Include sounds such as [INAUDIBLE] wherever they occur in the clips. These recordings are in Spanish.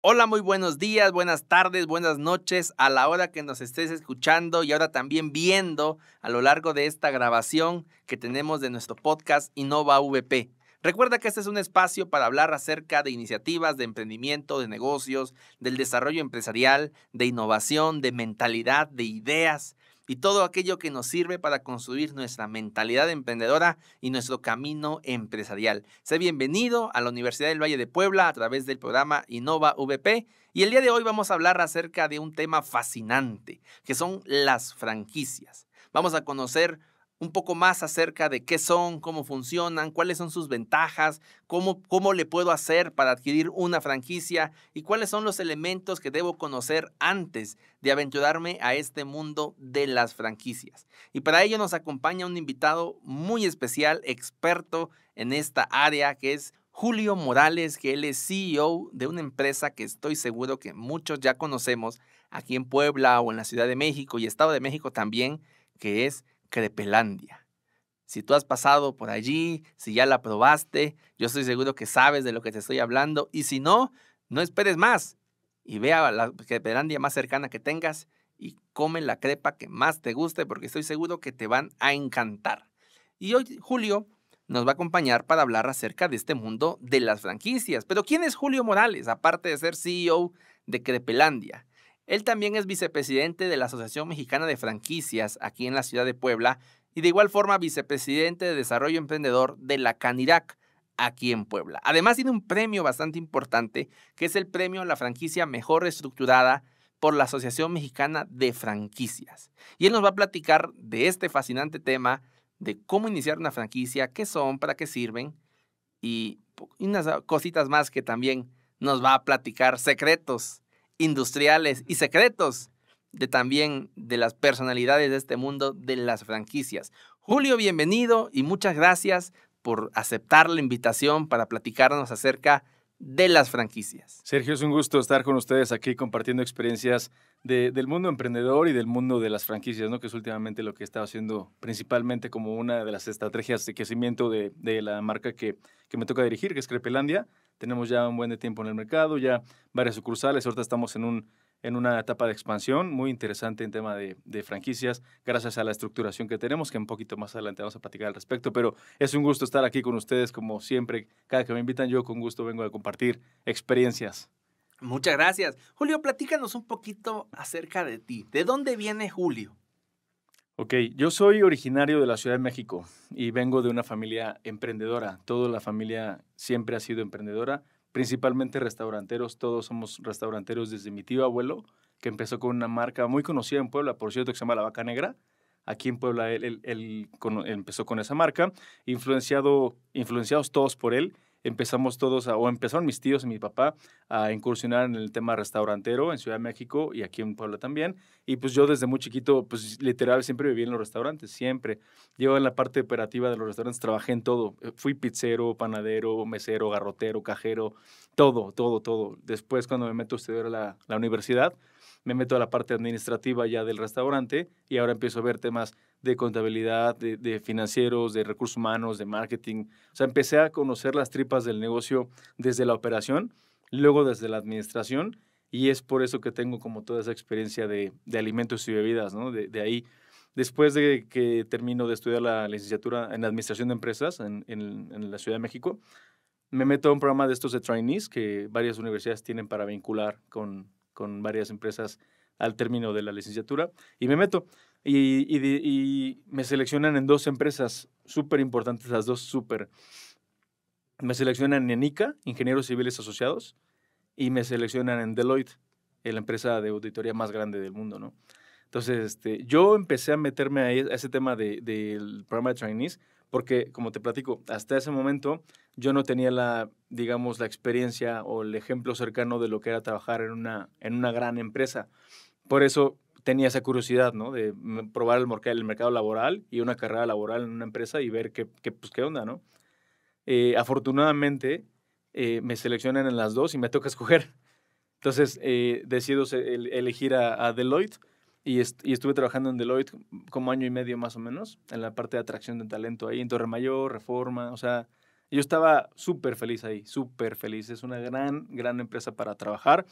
Hola, muy buenos días, buenas tardes, buenas noches a la hora que nos estés escuchando y ahora también viendo a lo largo de esta grabación que tenemos de nuestro podcast Innova VP. Recuerda que este es un espacio para hablar acerca de iniciativas de emprendimiento, de negocios, del desarrollo empresarial, de innovación, de mentalidad, de ideas y todo aquello que nos sirve para construir nuestra mentalidad emprendedora y nuestro camino empresarial. Sé bienvenido a la Universidad del Valle de Puebla a través del programa Innova VP y el día de hoy vamos a hablar acerca de un tema fascinante, que son las franquicias. Vamos a conocer un poco más acerca de qué son, cómo funcionan, cuáles son sus ventajas, cómo, cómo le puedo hacer para adquirir una franquicia y cuáles son los elementos que debo conocer antes de aventurarme a este mundo de las franquicias. Y para ello nos acompaña un invitado muy especial, experto en esta área, que es Julio Morales, que él es CEO de una empresa que estoy seguro que muchos ya conocemos aquí en Puebla o en la Ciudad de México y Estado de México también, que es Crepelandia. Si tú has pasado por allí, si ya la probaste, yo estoy seguro que sabes de lo que te estoy hablando. Y si no, no esperes más y ve a la crepelandia más cercana que tengas y come la crepa que más te guste porque estoy seguro que te van a encantar. Y hoy Julio nos va a acompañar para hablar acerca de este mundo de las franquicias. Pero ¿quién es Julio Morales, aparte de ser CEO de Crepelandia? Él también es vicepresidente de la Asociación Mexicana de Franquicias aquí en la ciudad de Puebla y de igual forma vicepresidente de Desarrollo Emprendedor de la Canirac aquí en Puebla. Además tiene un premio bastante importante que es el premio a la franquicia mejor estructurada por la Asociación Mexicana de Franquicias. Y él nos va a platicar de este fascinante tema, de cómo iniciar una franquicia, qué son, para qué sirven y unas cositas más que también nos va a platicar secretos industriales y secretos de también de las personalidades de este mundo de las franquicias. Julio, bienvenido y muchas gracias por aceptar la invitación para platicarnos acerca de de las franquicias. Sergio, es un gusto estar con ustedes aquí compartiendo experiencias del mundo emprendedor y del mundo de las franquicias, ¿no? que es últimamente lo que he estado haciendo principalmente como una de las estrategias de crecimiento de, la marca que, que, me toca dirigir, que es Crepelandia. Tenemos ya un buen de tiempo en el mercado, ya varias sucursales, ahorita estamos en un en una etapa de expansión muy interesante en tema de, franquicias, gracias a la estructuración que tenemos, que un poquito más adelante vamos a platicar al respecto, pero es un gusto estar aquí con ustedes, como siempre, cada que me invitan yo con gusto vengo a compartir experiencias. Muchas gracias. Julio, platícanos un poquito acerca de ti. ¿De dónde viene Julio? Ok, yo soy originario de la Ciudad de México y vengo de una familia emprendedora. Toda la familia siempre ha sido emprendedora principalmente restauranteros, todos somos restauranteros desde mi tío abuelo, que empezó con una marca muy conocida en Puebla, por cierto, que se llama La Vaca Negra. Aquí en Puebla él, empezó con esa marca, influenciado, influenciados todos por él empezamos todos, o empezaron mis tíos y mi papá a incursionar en el tema restaurantero en Ciudad de México y aquí en Puebla también. Y pues yo desde muy chiquito, pues literal, siempre viví en los restaurantes, siempre. Yo en la parte operativa de los restaurantes trabajé en todo. Fui pizzero, panadero, mesero, garrotero, cajero, todo, todo, todo. Después cuando me meto a estudiar a la, la universidad, me meto a la parte administrativa ya del restaurante y ahora empiezo a ver temas de contabilidad, de, financieros, de recursos humanos, de marketing. O sea, empecé a conocer las tripas del negocio desde la operación, luego desde la administración y es por eso que tengo como toda esa experiencia de, alimentos y bebidas, ¿no? De, ahí. Después de que termino de estudiar la licenciatura en Administración de Empresas en, en la Ciudad de México, me meto a un programa de estos de trainees que varias universidades tienen para vincular con, con varias empresas al término de la licenciatura y me meto. Y, me seleccionan en dos empresas súper importantes, las dos súper. Me seleccionan en ICA, Ingenieros Civiles Asociados, y me seleccionan en Deloitte, la empresa de auditoría más grande del mundo, ¿no? Entonces, este, yo empecé a meterme a ese tema del programa de trainees porque, como te platico, hasta ese momento yo no tenía la, digamos, la experiencia o el ejemplo cercano de lo que era trabajar en una, en una gran empresa. Por eso tenía esa curiosidad, ¿no? De mm, probar el, mercado laboral y una carrera laboral en una empresa y ver qué, pues, qué onda, ¿no? Eh, afortunadamente, eh, me seleccionan en las dos y me toca escoger. Entonces, eh, decido elegir a, Deloitte y, y, estuve trabajando en Deloitte como año y medio más o menos, en la parte de atracción de talento ahí, en Torre Mayor Reforma, o sea, yo estaba súper feliz ahí, súper feliz. Es una gran, gran empresa para trabajar.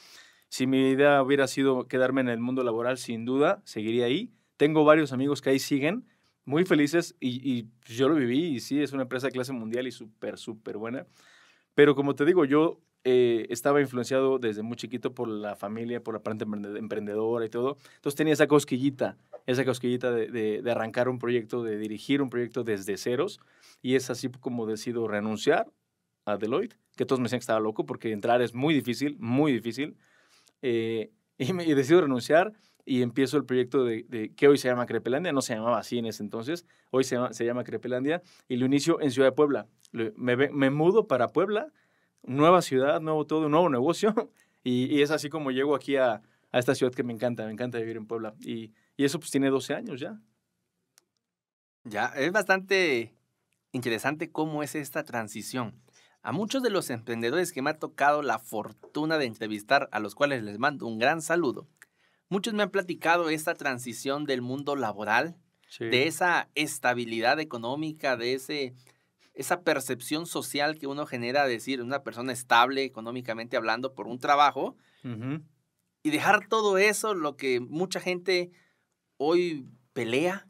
Si mi idea hubiera sido quedarme en el mundo laboral, sin duda, seguiría ahí. Tengo varios amigos que ahí siguen, muy felices, y, y yo lo viví, y sí, es una empresa de clase mundial y súper, súper buena. Pero como te digo, yo eh, estaba influenciado desde muy chiquito por la familia, por la parte emprendedora y todo. Entonces tenía esa cosquillita, esa cosquillita de, arrancar un proyecto, de dirigir un proyecto desde ceros. Y es así como decido renunciar a Deloitte, que todos me decían que estaba loco porque entrar es muy difícil, muy difícil. Eh, [LAUGHS] y, decido renunciar y empiezo el proyecto de, que hoy se llama Crepelandia, no se llamaba así en ese entonces, hoy se llama, Crepelandia, y lo inicio en Ciudad de Puebla. me mudo para Puebla nueva ciudad, nuevo todo, un nuevo negocio. [LAUGHS] Y, es así como llego aquí a, esta ciudad que me encanta, me encanta vivir en Puebla. Y, eso pues tiene 12 años ya. Ya, es bastante interesante cómo es esta transición. A muchos de los emprendedores que me ha tocado la fortuna de entrevistar, a los cuales les mando un gran saludo, muchos me han platicado esta transición del mundo laboral, de esa estabilidad económica, de ese esa percepción social que uno genera, decir, una persona estable económicamente hablando por un trabajo, y dejar todo eso, lo que mucha gente hoy pelea,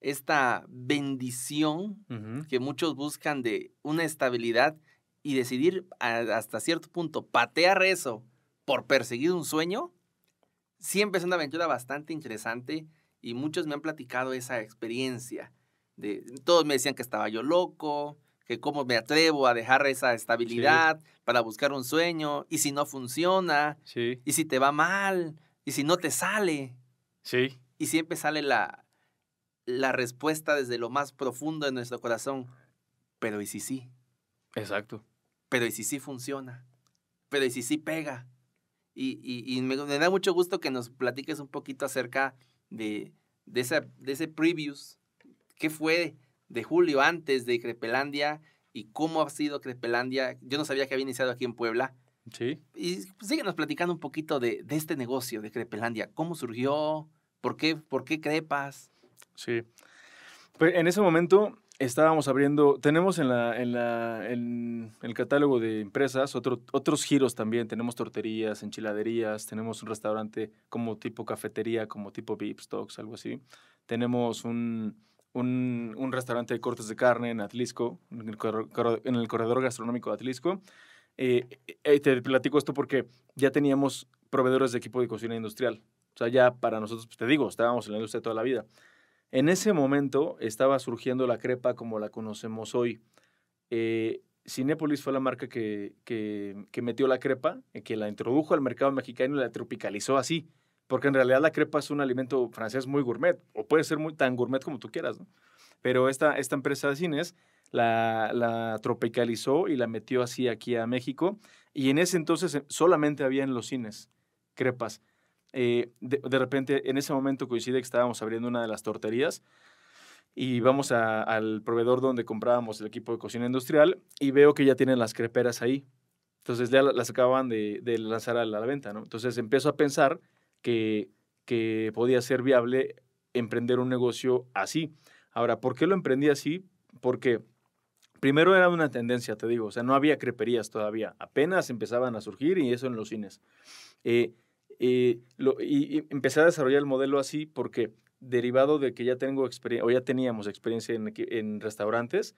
esta bendición que muchos buscan de una estabilidad y decidir hasta cierto punto patear eso por perseguir un sueño, siempre es una aventura bastante interesante y muchos me han platicado esa experiencia todos me decían que estaba yo loco, que cómo me atrevo a dejar esa estabilidad para buscar un sueño, y si no funciona, y si te va mal, y si no te sale. Sí. Y siempre sale la, la respuesta desde lo más profundo de nuestro corazón, pero ¿y si sí? Exacto. Pero ¿y si sí funciona? Pero ¿y si sí pega? Y, me, da mucho gusto que nos platiques un poquito acerca de, de ese previews qué fue de Julio antes de Crepelandia y cómo ha sido Crepelandia. Yo no sabía que había iniciado aquí en Puebla. Sí. Y pues, síguenos platicando un poquito de, este negocio de Crepelandia. ¿Cómo surgió? ¿Por qué, por qué crepas? Sí. Pues en ese momento estábamos abriendo, tenemos en, la, en, el catálogo de empresas otros giros también, tenemos torterías, enchiladerías, tenemos un restaurante como tipo cafetería, como tipo Beepstocks, Stocks, algo así, tenemos un, un, restaurante de cortes de carne en Atlisco, en el, corredor, gastronómico de Atlisco. Eh, eh, te platico esto porque ya teníamos proveedores de equipo de cocina industrial. O sea, ya para nosotros, pues te digo, estábamos en la industria toda la vida. En ese momento estaba surgiendo la crepa como la conocemos hoy. Eh, fue la marca que, que metió la crepa, eh, que la introdujo al mercado mexicano y la tropicalizó así porque en realidad la crepa es un alimento francés muy gourmet, o puede ser muy tan gourmet como tú quieras, ¿no? Pero esta, esta empresa de cines la, tropicalizó y la metió así aquí a México, y en ese entonces eh, solamente había en los cines crepas. Eh, de, repente, en ese momento coincide que estábamos abriendo una de las torterías y vamos al proveedor donde comprábamos el equipo de cocina industrial y veo que ya tienen las creperas ahí. Entonces ya las acababan de, lanzar a la, venta, ¿no? Entonces empiezo a pensar que, podía ser viable emprender un negocio así. Ahora, ¿por qué lo emprendí así? Porque primero era una tendencia, te digo, o sea, no había creperías todavía, apenas empezaban a surgir y eso en los cines. Eh, eh, y, empecé a desarrollar el modelo así porque derivado de que ya tengo o ya teníamos experiencia en restaurantes,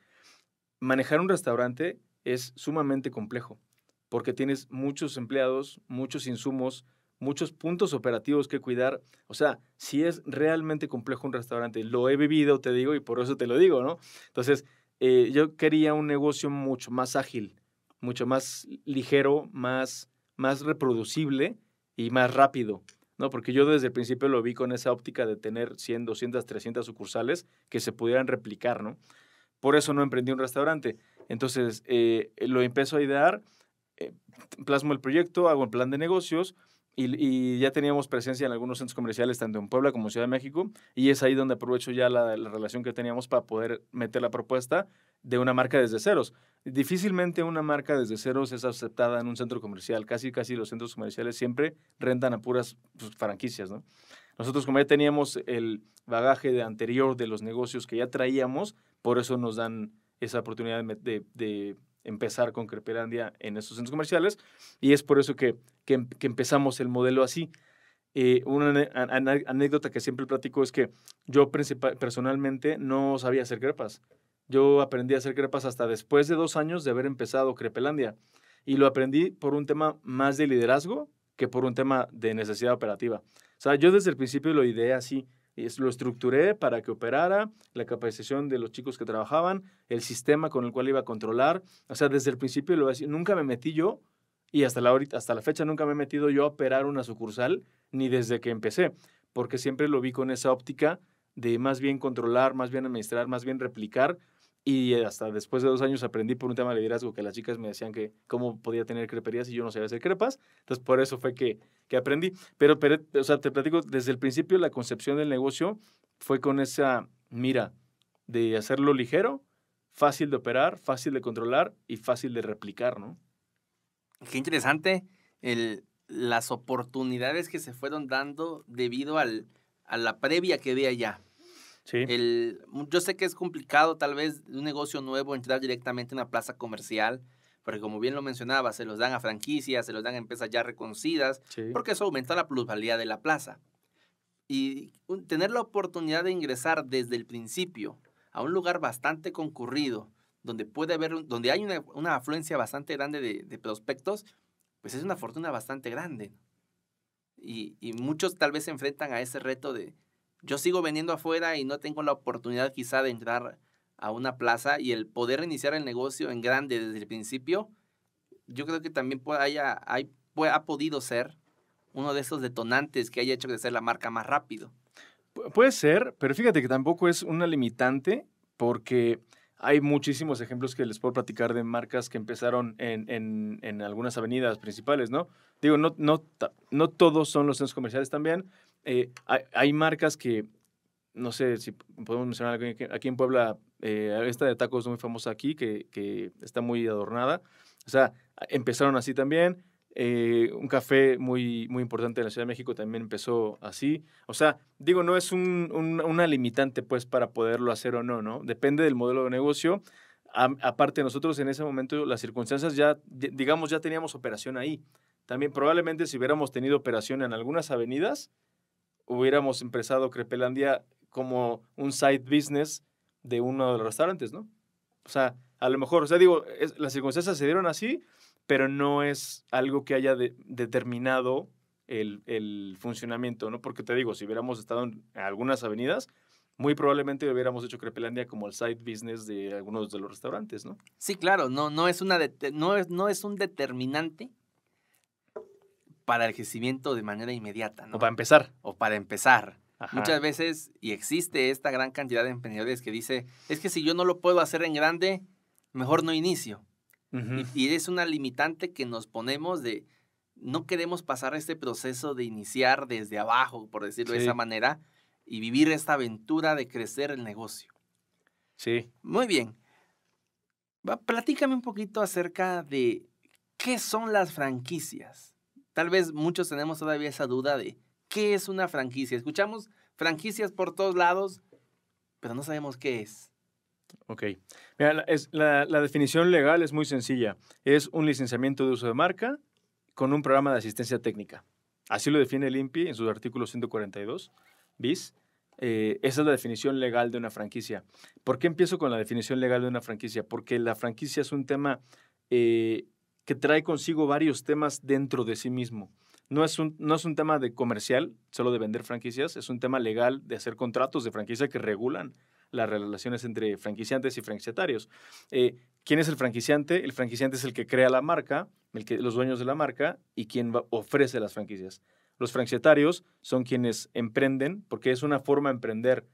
manejar un restaurante es sumamente complejo porque tienes muchos empleados, muchos insumos, muchos puntos operativos que cuidar. O sea, si es realmente complejo un restaurante, lo he vivido, te digo, y por eso te lo digo, ¿no? Entonces, eh, yo quería un negocio mucho más ágil, mucho más ligero, más, más reproducible y más rápido, ¿no? Porque yo desde el principio lo vi con esa óptica de tener 100, 200, 300 sucursales que se pudieran replicar, ¿no? Por eso no emprendí un restaurante. Entonces, eh, lo empezó a idear, eh, plasmo el proyecto, hago el plan de negocios, y, ya teníamos presencia en algunos centros comerciales, tanto en Puebla como en Ciudad de México, y es ahí donde aprovecho ya la, relación que teníamos para poder meter la propuesta de una marca desde ceros. Difícilmente una marca desde ceros es aceptada en un centro comercial, casi casi los centros comerciales siempre rentan a puras pues, franquicias, Nosotros como ya teníamos el bagaje de anterior de los negocios que ya traíamos, por eso nos dan esa oportunidad de empezar con Crepelandia en esos centros comerciales y es por eso que, que, em, empezamos el modelo así. Eh, una anécdota que siempre platico es que yo personalmente no sabía hacer crepas. Yo aprendí a hacer crepas hasta después de dos años de haber empezado Crepelandia y lo aprendí por un tema más de liderazgo que por un tema de necesidad operativa. O sea, yo desde el principio lo ideé así lo estructuré para que operara, la capacitación de los chicos que trabajaban, el sistema con el cual iba a controlar. O sea, desde el principio lo nunca me metí yo y hasta la, hasta la fecha nunca me he metido yo a operar una sucursal, ni desde que empecé, porque siempre lo vi con esa óptica de más bien controlar, más bien administrar, más bien replicar y hasta después de dos años aprendí por un tema de liderazgo que las chicas me decían que cómo podía tener creperías y yo no sabía hacer crepas. Entonces, por eso fue que, aprendí. Pero, pero, o sea, te platico, desde el principio la concepción del negocio fue con esa mira de hacerlo ligero, fácil de operar, fácil de controlar y fácil de replicar, ¿no? Qué interesante el, las oportunidades que se fueron dando debido a la previa que había ya. El, yo sé que es complicado tal vez un negocio nuevo entrar directamente en una plaza comercial, porque como bien lo mencionaba, se los dan a franquicias, se los dan a empresas ya reconocidas, porque eso aumenta la plusvalía de la plaza. Y tener la oportunidad de ingresar desde el principio a un lugar bastante concurrido, donde puede haber, donde hay una, afluencia bastante grande de, prospectos, pues es una fortuna bastante grande. y muchos tal vez se enfrentan a ese reto de, yo sigo vendiendo afuera y no tengo la oportunidad quizá de entrar a una plaza y el poder iniciar el negocio en grande desde el principio, yo creo que también haya, ha podido ser uno de esos detonantes que haya hecho crecer la marca más rápido. puede ser, pero fíjate que tampoco es una limitante porque hay muchísimos ejemplos que les puedo platicar de marcas que empezaron en, algunas avenidas principales, ¿no? Digo, no, no, no todos son los centros comerciales también, eh, hay, marcas que, no sé si podemos mencionar aquí, aquí en Puebla, eh, esta de tacos muy famosa aquí, que, está muy adornada. O sea, empezaron así también. Eh, un café muy, muy importante en la Ciudad de México también empezó así. O sea, digo, no es una limitante pues para poderlo hacer o no, ¿no? Depende del modelo de negocio. aparte, nosotros en ese momento las circunstancias ya, digamos, ya teníamos operación ahí. También probablemente si hubiéramos tenido operación en algunas avenidas, hubiéramos empezado Crepelandia como un side business de uno de los restaurantes, ¿no? O sea, a lo mejor, o sea, digo, las circunstancias se dieron así, pero no es algo que haya determinado el, funcionamiento, ¿no? Porque te digo, si hubiéramos estado en algunas avenidas, muy probablemente hubiéramos hecho Crepelandia como el side business de algunos de los restaurantes, ¿no? Sí, claro, no, no, es, una no, es, no es un determinante para el crecimiento de manera inmediata. ¿no? O para empezar. O para empezar. Muchas veces, y existe esta gran cantidad de emprendedores que dice, es que si yo no lo puedo hacer en grande, mejor no inicio. y, es una limitante que nos ponemos de, no queremos pasar este proceso de iniciar desde abajo, por decirlo de esa manera, y vivir esta aventura de crecer el negocio. Sí. Muy bien. platícame un poquito acerca de qué son las franquicias. Tal vez muchos tenemos todavía esa duda de qué es una franquicia. Escuchamos franquicias por todos lados, pero no sabemos qué es. Ok. Mira, la, definición legal es muy sencilla. Es un licenciamiento de uso de marca con un programa de asistencia técnica. Así lo define el INPI en sus artículos 142 bis. Eh, esa es la definición legal de una franquicia. ¿Por qué empiezo con la definición legal de una franquicia? Porque la franquicia es un tema eh, que trae consigo varios temas dentro de sí mismo. No es, un, no es un tema de comercial, solo de vender franquicias, es un tema legal de hacer contratos de franquicia que regulan las relaciones entre franquiciantes y franquiciatarios. Eh, ¿Quién es el franquiciante? El franquiciante es el que crea la marca, el que, los dueños de la marca y quien ofrece las franquicias. Los franquiciatarios son quienes emprenden, porque es una forma de emprender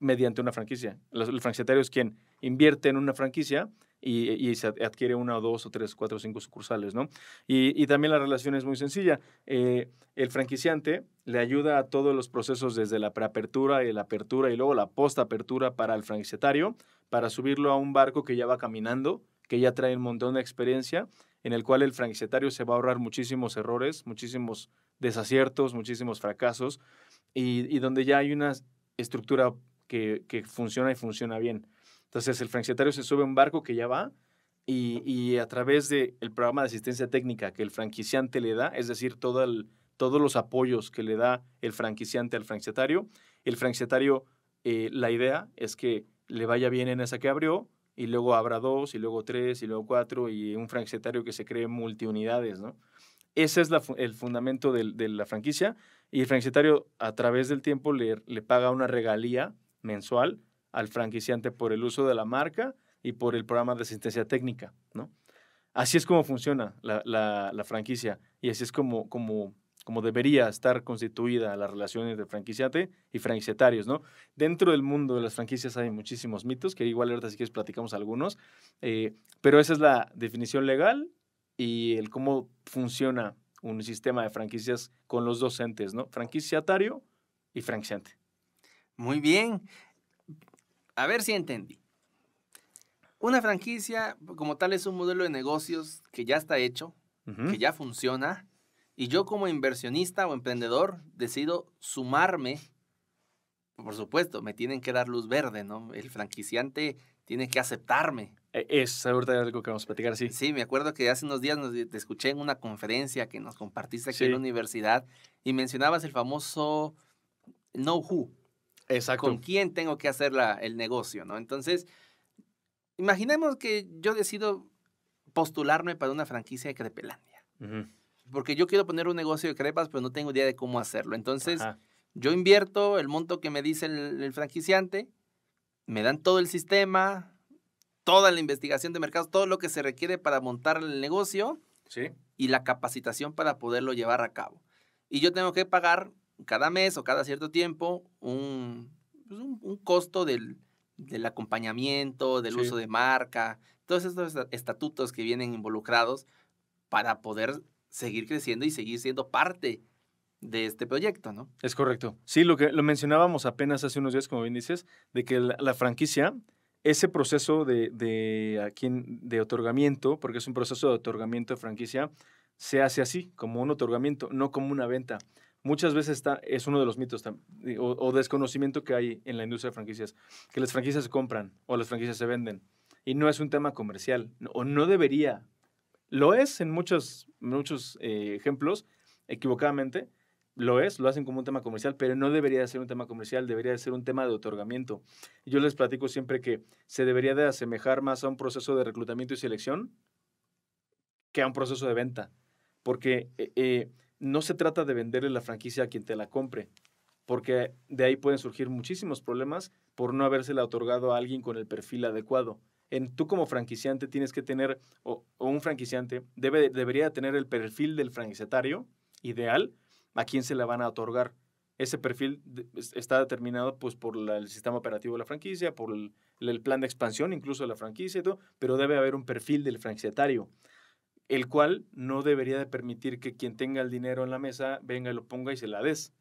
mediante una franquicia. El, franquiciatario es quien invierte en una franquicia y, y se adquiere una o dos o tres, cuatro o cinco sucursales, ¿no? Y, y, también la relación es muy sencilla. Eh, el franquiciante le ayuda a todos los procesos desde la preapertura y la apertura y luego la postapertura para el franquiciatario, para subirlo a un barco que ya va caminando, que ya trae un montón de experiencia, en el cual el franquiciatario se va a ahorrar muchísimos errores, muchísimos desaciertos, muchísimos fracasos, y, y donde ya hay una estructura que, funciona y funciona bien. Entonces el franquiciatario se sube a un barco que ya va y, a través del programa de asistencia técnica que el franquiciante le da, es decir, todo todos los apoyos que le da el franquiciante al franquiciatario, el franquiciatario, eh, la idea es que le vaya bien en esa que abrió y luego abra dos y luego tres y luego cuatro y un franquiciatario que se cree en multiunidades, ¿no? Ese es el fundamento de, la franquicia y el franquiciatario a través del tiempo le paga una regalía mensual al franquiciante por el uso de la marca y por el programa de asistencia técnica, ¿no? Así es como funciona la, franquicia y así es como, debería estar constituida las relaciones de franquiciate y franquiciatarios, ¿no? Dentro del mundo de las franquicias hay muchísimos mitos, que igual ahorita si les platicamos algunos, eh, pero esa es la definición legal y el cómo funciona un sistema de franquicias con los dos ¿no? Franquiciatario y franquiciante. Muy bien. A ver si entendí. Una franquicia como tal es un modelo de negocios que ya está hecho, que ya funciona, y yo como inversionista o emprendedor decido sumarme. Por supuesto, me tienen que dar luz verde, ¿no? El franquiciante tiene que aceptarme. E, es algo que vamos a platicar, sí. Sí, me acuerdo que hace unos días te escuché en una conferencia que nos compartiste aquí en la universidad y mencionabas el famoso know who. Exacto. con quién tengo que hacer el negocio, ¿no? Entonces, imaginemos que yo decido postularme para una franquicia de Crepelandia. Porque yo quiero poner un negocio de crepas, pero no tengo idea de cómo hacerlo. Entonces, yo invierto el monto que me dice el, franquiciante, me dan todo el sistema, toda la investigación de mercados, todo lo que se requiere para montar el negocio y la capacitación para poderlo llevar a cabo. Y yo tengo que pagar cada mes o cada cierto tiempo un, pues, un, costo del, del, acompañamiento, del uso de marca, todos estos estatutos que vienen involucrados para poder seguir creciendo y seguir siendo parte de este proyecto, ¿no? Es correcto. Sí, lo que lo mencionábamos apenas hace unos días, como bien dices, de que la, franquicia, ese proceso de, de otorgamiento, porque es un proceso de otorgamiento de franquicia, se hace así, como un otorgamiento, no como una venta muchas veces es uno de los mitos o, desconocimiento que hay en la industria de franquicias, que las franquicias se compran o las franquicias se venden. Y no es un tema comercial, o no debería. Lo es en muchos, muchos eh, ejemplos, equivocadamente, lo es, lo hacen como un tema comercial, pero no debería ser un tema comercial, debería ser un tema de otorgamiento. Yo les platico siempre que se debería de asemejar más a un proceso de reclutamiento y selección que a un proceso de venta, porque eh, eh, no se trata de venderle la franquicia a quien te la compre, porque de ahí pueden surgir muchísimos problemas por no habérsela otorgado a alguien con el perfil adecuado. En, tú como franquiciante tienes que tener, o, un franquiciante debe, debería tener el perfil del franquiciatario ideal a quien se la van a otorgar. Ese perfil está determinado pues, por el sistema operativo de la franquicia, por el, plan de expansión incluso de la franquicia todo, pero debe haber un perfil del franquiciatario el cual no debería de permitir que quien tenga el dinero en la mesa venga y lo ponga y se la des,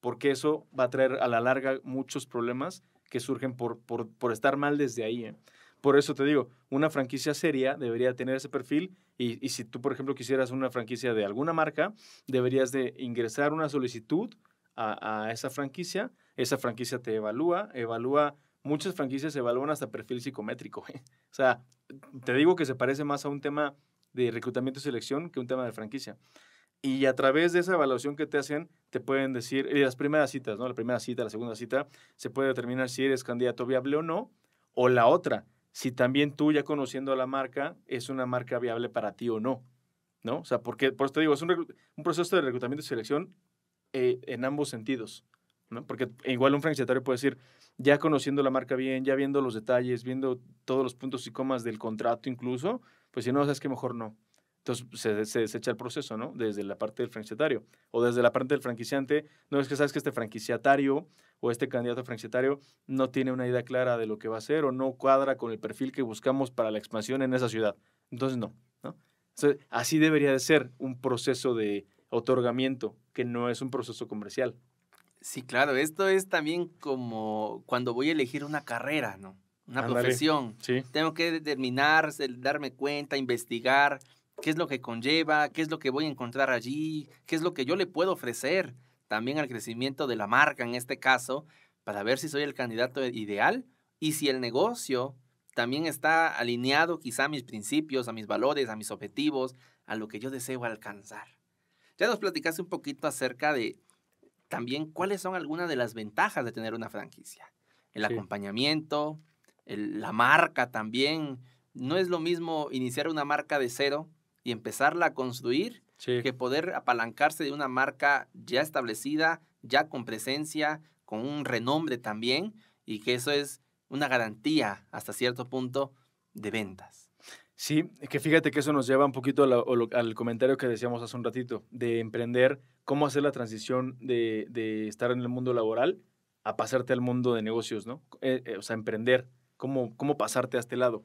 porque eso va a traer a la larga muchos problemas que surgen por, por, estar mal desde ahí. ¿eh? Por eso te digo, una franquicia seria debería tener ese perfil y, si tú, por ejemplo, quisieras una franquicia de alguna marca, deberías de ingresar una solicitud a, esa franquicia, esa franquicia te evalúa, evalúa muchas franquicias evalúan hasta perfil psicométrico. [LAUGHS] O sea, te digo que se parece más a un tema de reclutamiento y selección que un tema de franquicia. Y a través de esa evaluación que te hacen, te pueden decir, eh, las primeras citas, ¿no? La primera cita, la segunda cita, se puede determinar si eres candidato viable o no, o la otra, si también tú ya conociendo a la marca, es una marca viable para ti o no, ¿no? O sea, porque, por eso te digo, es un, proceso de reclutamiento y selección eh, en ambos sentidos. Porque igual un franquiciatario puede decir, ya conociendo la marca bien, ya viendo los detalles, viendo todos los puntos y comas del contrato incluso, pues si no, sabes que mejor no. Entonces se, desecha el proceso, ¿no? Desde la parte del franquiciatario o desde la parte del franquiciante. No es que sabes que este franquiciatario o este candidato franquiciatario no tiene una idea clara de lo que va a hacer o no cuadra con el perfil que buscamos para la expansión en esa ciudad. Entonces no, ¿no? así debería de ser un proceso de otorgamiento que no es un proceso comercial. Sí, claro, esto es también como cuando voy a elegir una carrera, ¿no? Una profesión. Tengo que determinar, darme cuenta, investigar qué es lo que conlleva, qué es lo que voy a encontrar allí, qué es lo que yo le puedo ofrecer también al crecimiento de la marca en este caso, para ver si soy el candidato ideal y si el negocio también está alineado quizá a mis principios, a mis valores, a mis objetivos, a lo que yo deseo alcanzar. Ya nos platicaste un poquito acerca de también cuáles son algunas de las ventajas de tener una franquicia. El acompañamiento, la marca también. No es lo mismo iniciar una marca de cero y empezarla a construir que poder apalancarse de una marca ya establecida, ya con presencia, con un renombre también, y que eso es una garantía hasta cierto punto de ventas. Sí, que fíjate que eso nos lleva un poquito al comentario que decíamos hace un ratito, de emprender, cómo hacer la transición de, de estar en el mundo laboral a pasarte al mundo de negocios, ¿no? Eh, eh, o sea, emprender, cómo, cómo pasarte a este lado.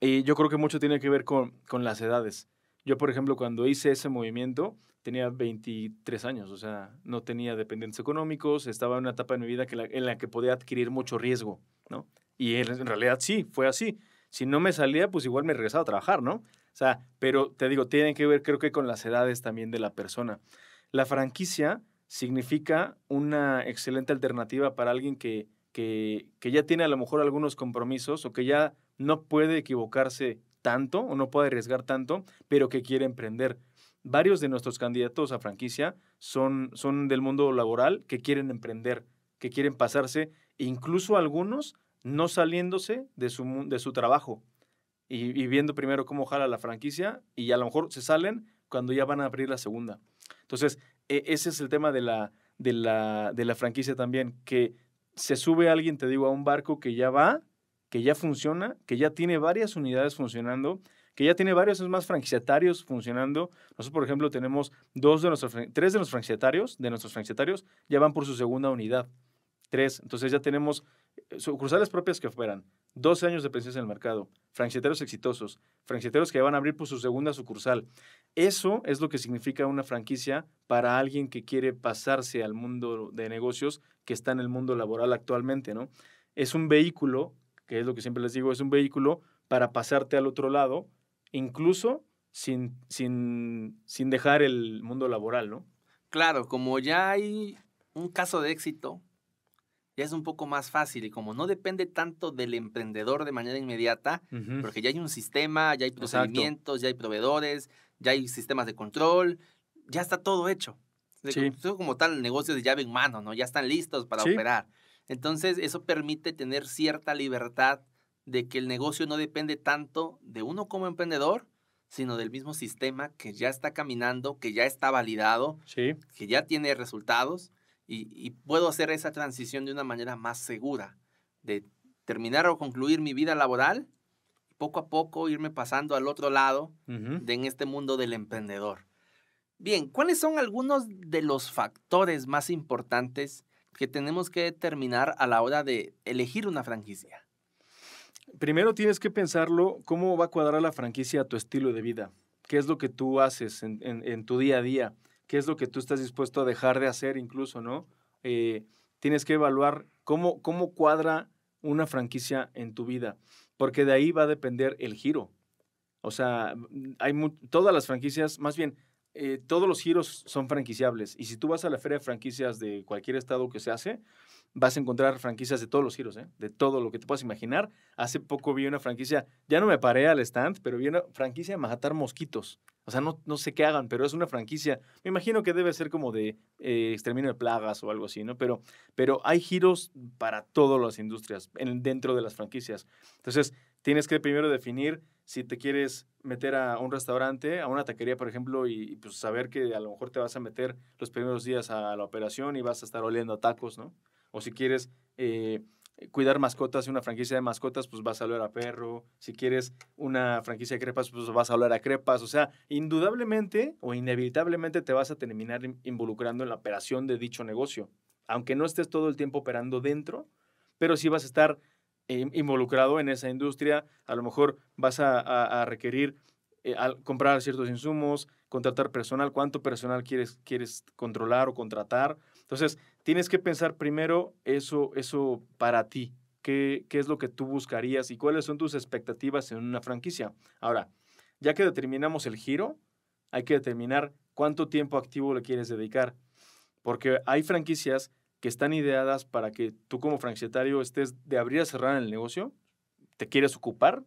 Y eh, yo creo que mucho tiene que ver con, con las edades. Yo, por ejemplo, cuando hice ese movimiento, tenía 23 años, o sea, no tenía dependientes económicos, estaba en una etapa de mi vida que en la que podía adquirir mucho riesgo, ¿no? Y en realidad sí, fue así. Si no me salía, pues igual me regresaba a trabajar, ¿no? O sea, pero te digo, tienen que ver creo que con las edades también de la persona. La franquicia significa una excelente alternativa para alguien que, que, ya tiene a lo mejor algunos compromisos o que ya no puede equivocarse tanto o no puede arriesgar tanto, pero que quiere emprender. Varios de nuestros candidatos a franquicia son, son del mundo laboral que quieren emprender, que quieren pasarse, incluso algunos no saliéndose de su, de su trabajo y, viendo primero cómo jala la franquicia y a lo mejor se salen cuando ya van a abrir la segunda. Entonces, e, ese es el tema de la, de la, franquicia también, que se sube alguien, te digo, a un barco que ya va, que ya funciona, que ya tiene varias unidades funcionando, que ya tiene varios es más franquiciatarios funcionando. Nosotros, por ejemplo, tenemos dos de nuestros, tres de los franquiciatarios, de nuestros franquiciatarios, ya van por su segunda unidad. Tres, entonces ya tenemos eh, sucursales propias que operan, 12 años de presencia en el mercado, franquicieteros exitosos, franquicieteros que van a abrir por pues, su segunda sucursal. Eso es lo que significa una franquicia para alguien que quiere pasarse al mundo de negocios que está en el mundo laboral actualmente, ¿no? Es un vehículo, que es lo que siempre les digo, es un vehículo para pasarte al otro lado, incluso sin, sin, sin dejar el mundo laboral, ¿no? Claro, como ya hay un caso de éxito, es un poco más fácil y como no depende tanto del emprendedor de manera inmediata, porque ya hay un sistema, ya hay procedimientos, ya hay proveedores, ya hay sistemas de control, ya está todo hecho. Sí. Como tal, negocio de llave en mano, ¿no? Ya están listos para operar. Entonces, eso permite tener cierta libertad de que el negocio no depende tanto de uno como emprendedor, sino del mismo sistema que ya está caminando, que ya está validado, que ya tiene resultados y, puedo hacer esa transición de una manera más segura, de terminar o concluir mi vida laboral, poco a poco irme pasando al otro lado en este mundo del emprendedor. Bien, ¿cuáles son algunos de los factores más importantes que tenemos que determinar a la hora de elegir una franquicia? Primero tienes que pensarlo, ¿cómo va a cuadrar la franquicia a tu estilo de vida? ¿Qué es lo que tú haces en tu día a día? qué es lo que tú estás dispuesto a dejar de hacer incluso, ¿no? Eh, tienes que evaluar cómo, cómo cuadra una franquicia en tu vida, porque de ahí va a depender el giro. O sea, mm, hay todas las franquicias, más bien, eh, todos los giros son franquiciables. Y si tú vas a la feria de franquicias de cualquier estado que se hace, vas a encontrar franquicias de todos los giros, ¿eh? de todo lo que te puedas imaginar. Hace poco vi una franquicia, ya no me paré al stand, pero vi una franquicia de matar mosquitos. O sea, no, no sé qué hagan, pero es una franquicia. Me imagino que debe ser como de eh, exterminio de plagas o algo así, ¿no? Pero, pero hay giros para todas las industrias dentro de las franquicias. Entonces, tienes que primero definir si te quieres meter a un restaurante, a una taquería, por ejemplo, y, pues saber que a lo mejor te vas a meter los primeros días a la operación y vas a estar oliendo a tacos, ¿no? O si quieres... Eh, eh, cuidar mascotas, una franquicia de mascotas, pues vas a hablar a perro. Si quieres una franquicia de crepas, pues vas a hablar a crepas. O sea, indudablemente o inevitablemente te vas a terminar involucrando en la operación de dicho negocio. Aunque no estés todo el tiempo operando dentro, pero sí vas a estar eh, involucrado en esa industria. A lo mejor vas a, requerir eh, comprar ciertos insumos, contratar personal, cuánto personal quieres, quieres controlar o contratar. Entonces, tienes que pensar primero eso, eso para ti. Qué, es lo que tú buscarías y cuáles son tus expectativas en una franquicia. Ahora, ya que determinamos el giro, hay que determinar cuánto tiempo activo le quieres dedicar. Porque hay franquicias que están ideadas para que tú como franquiciatario estés de abrir a cerrar el negocio, te quieres ocupar.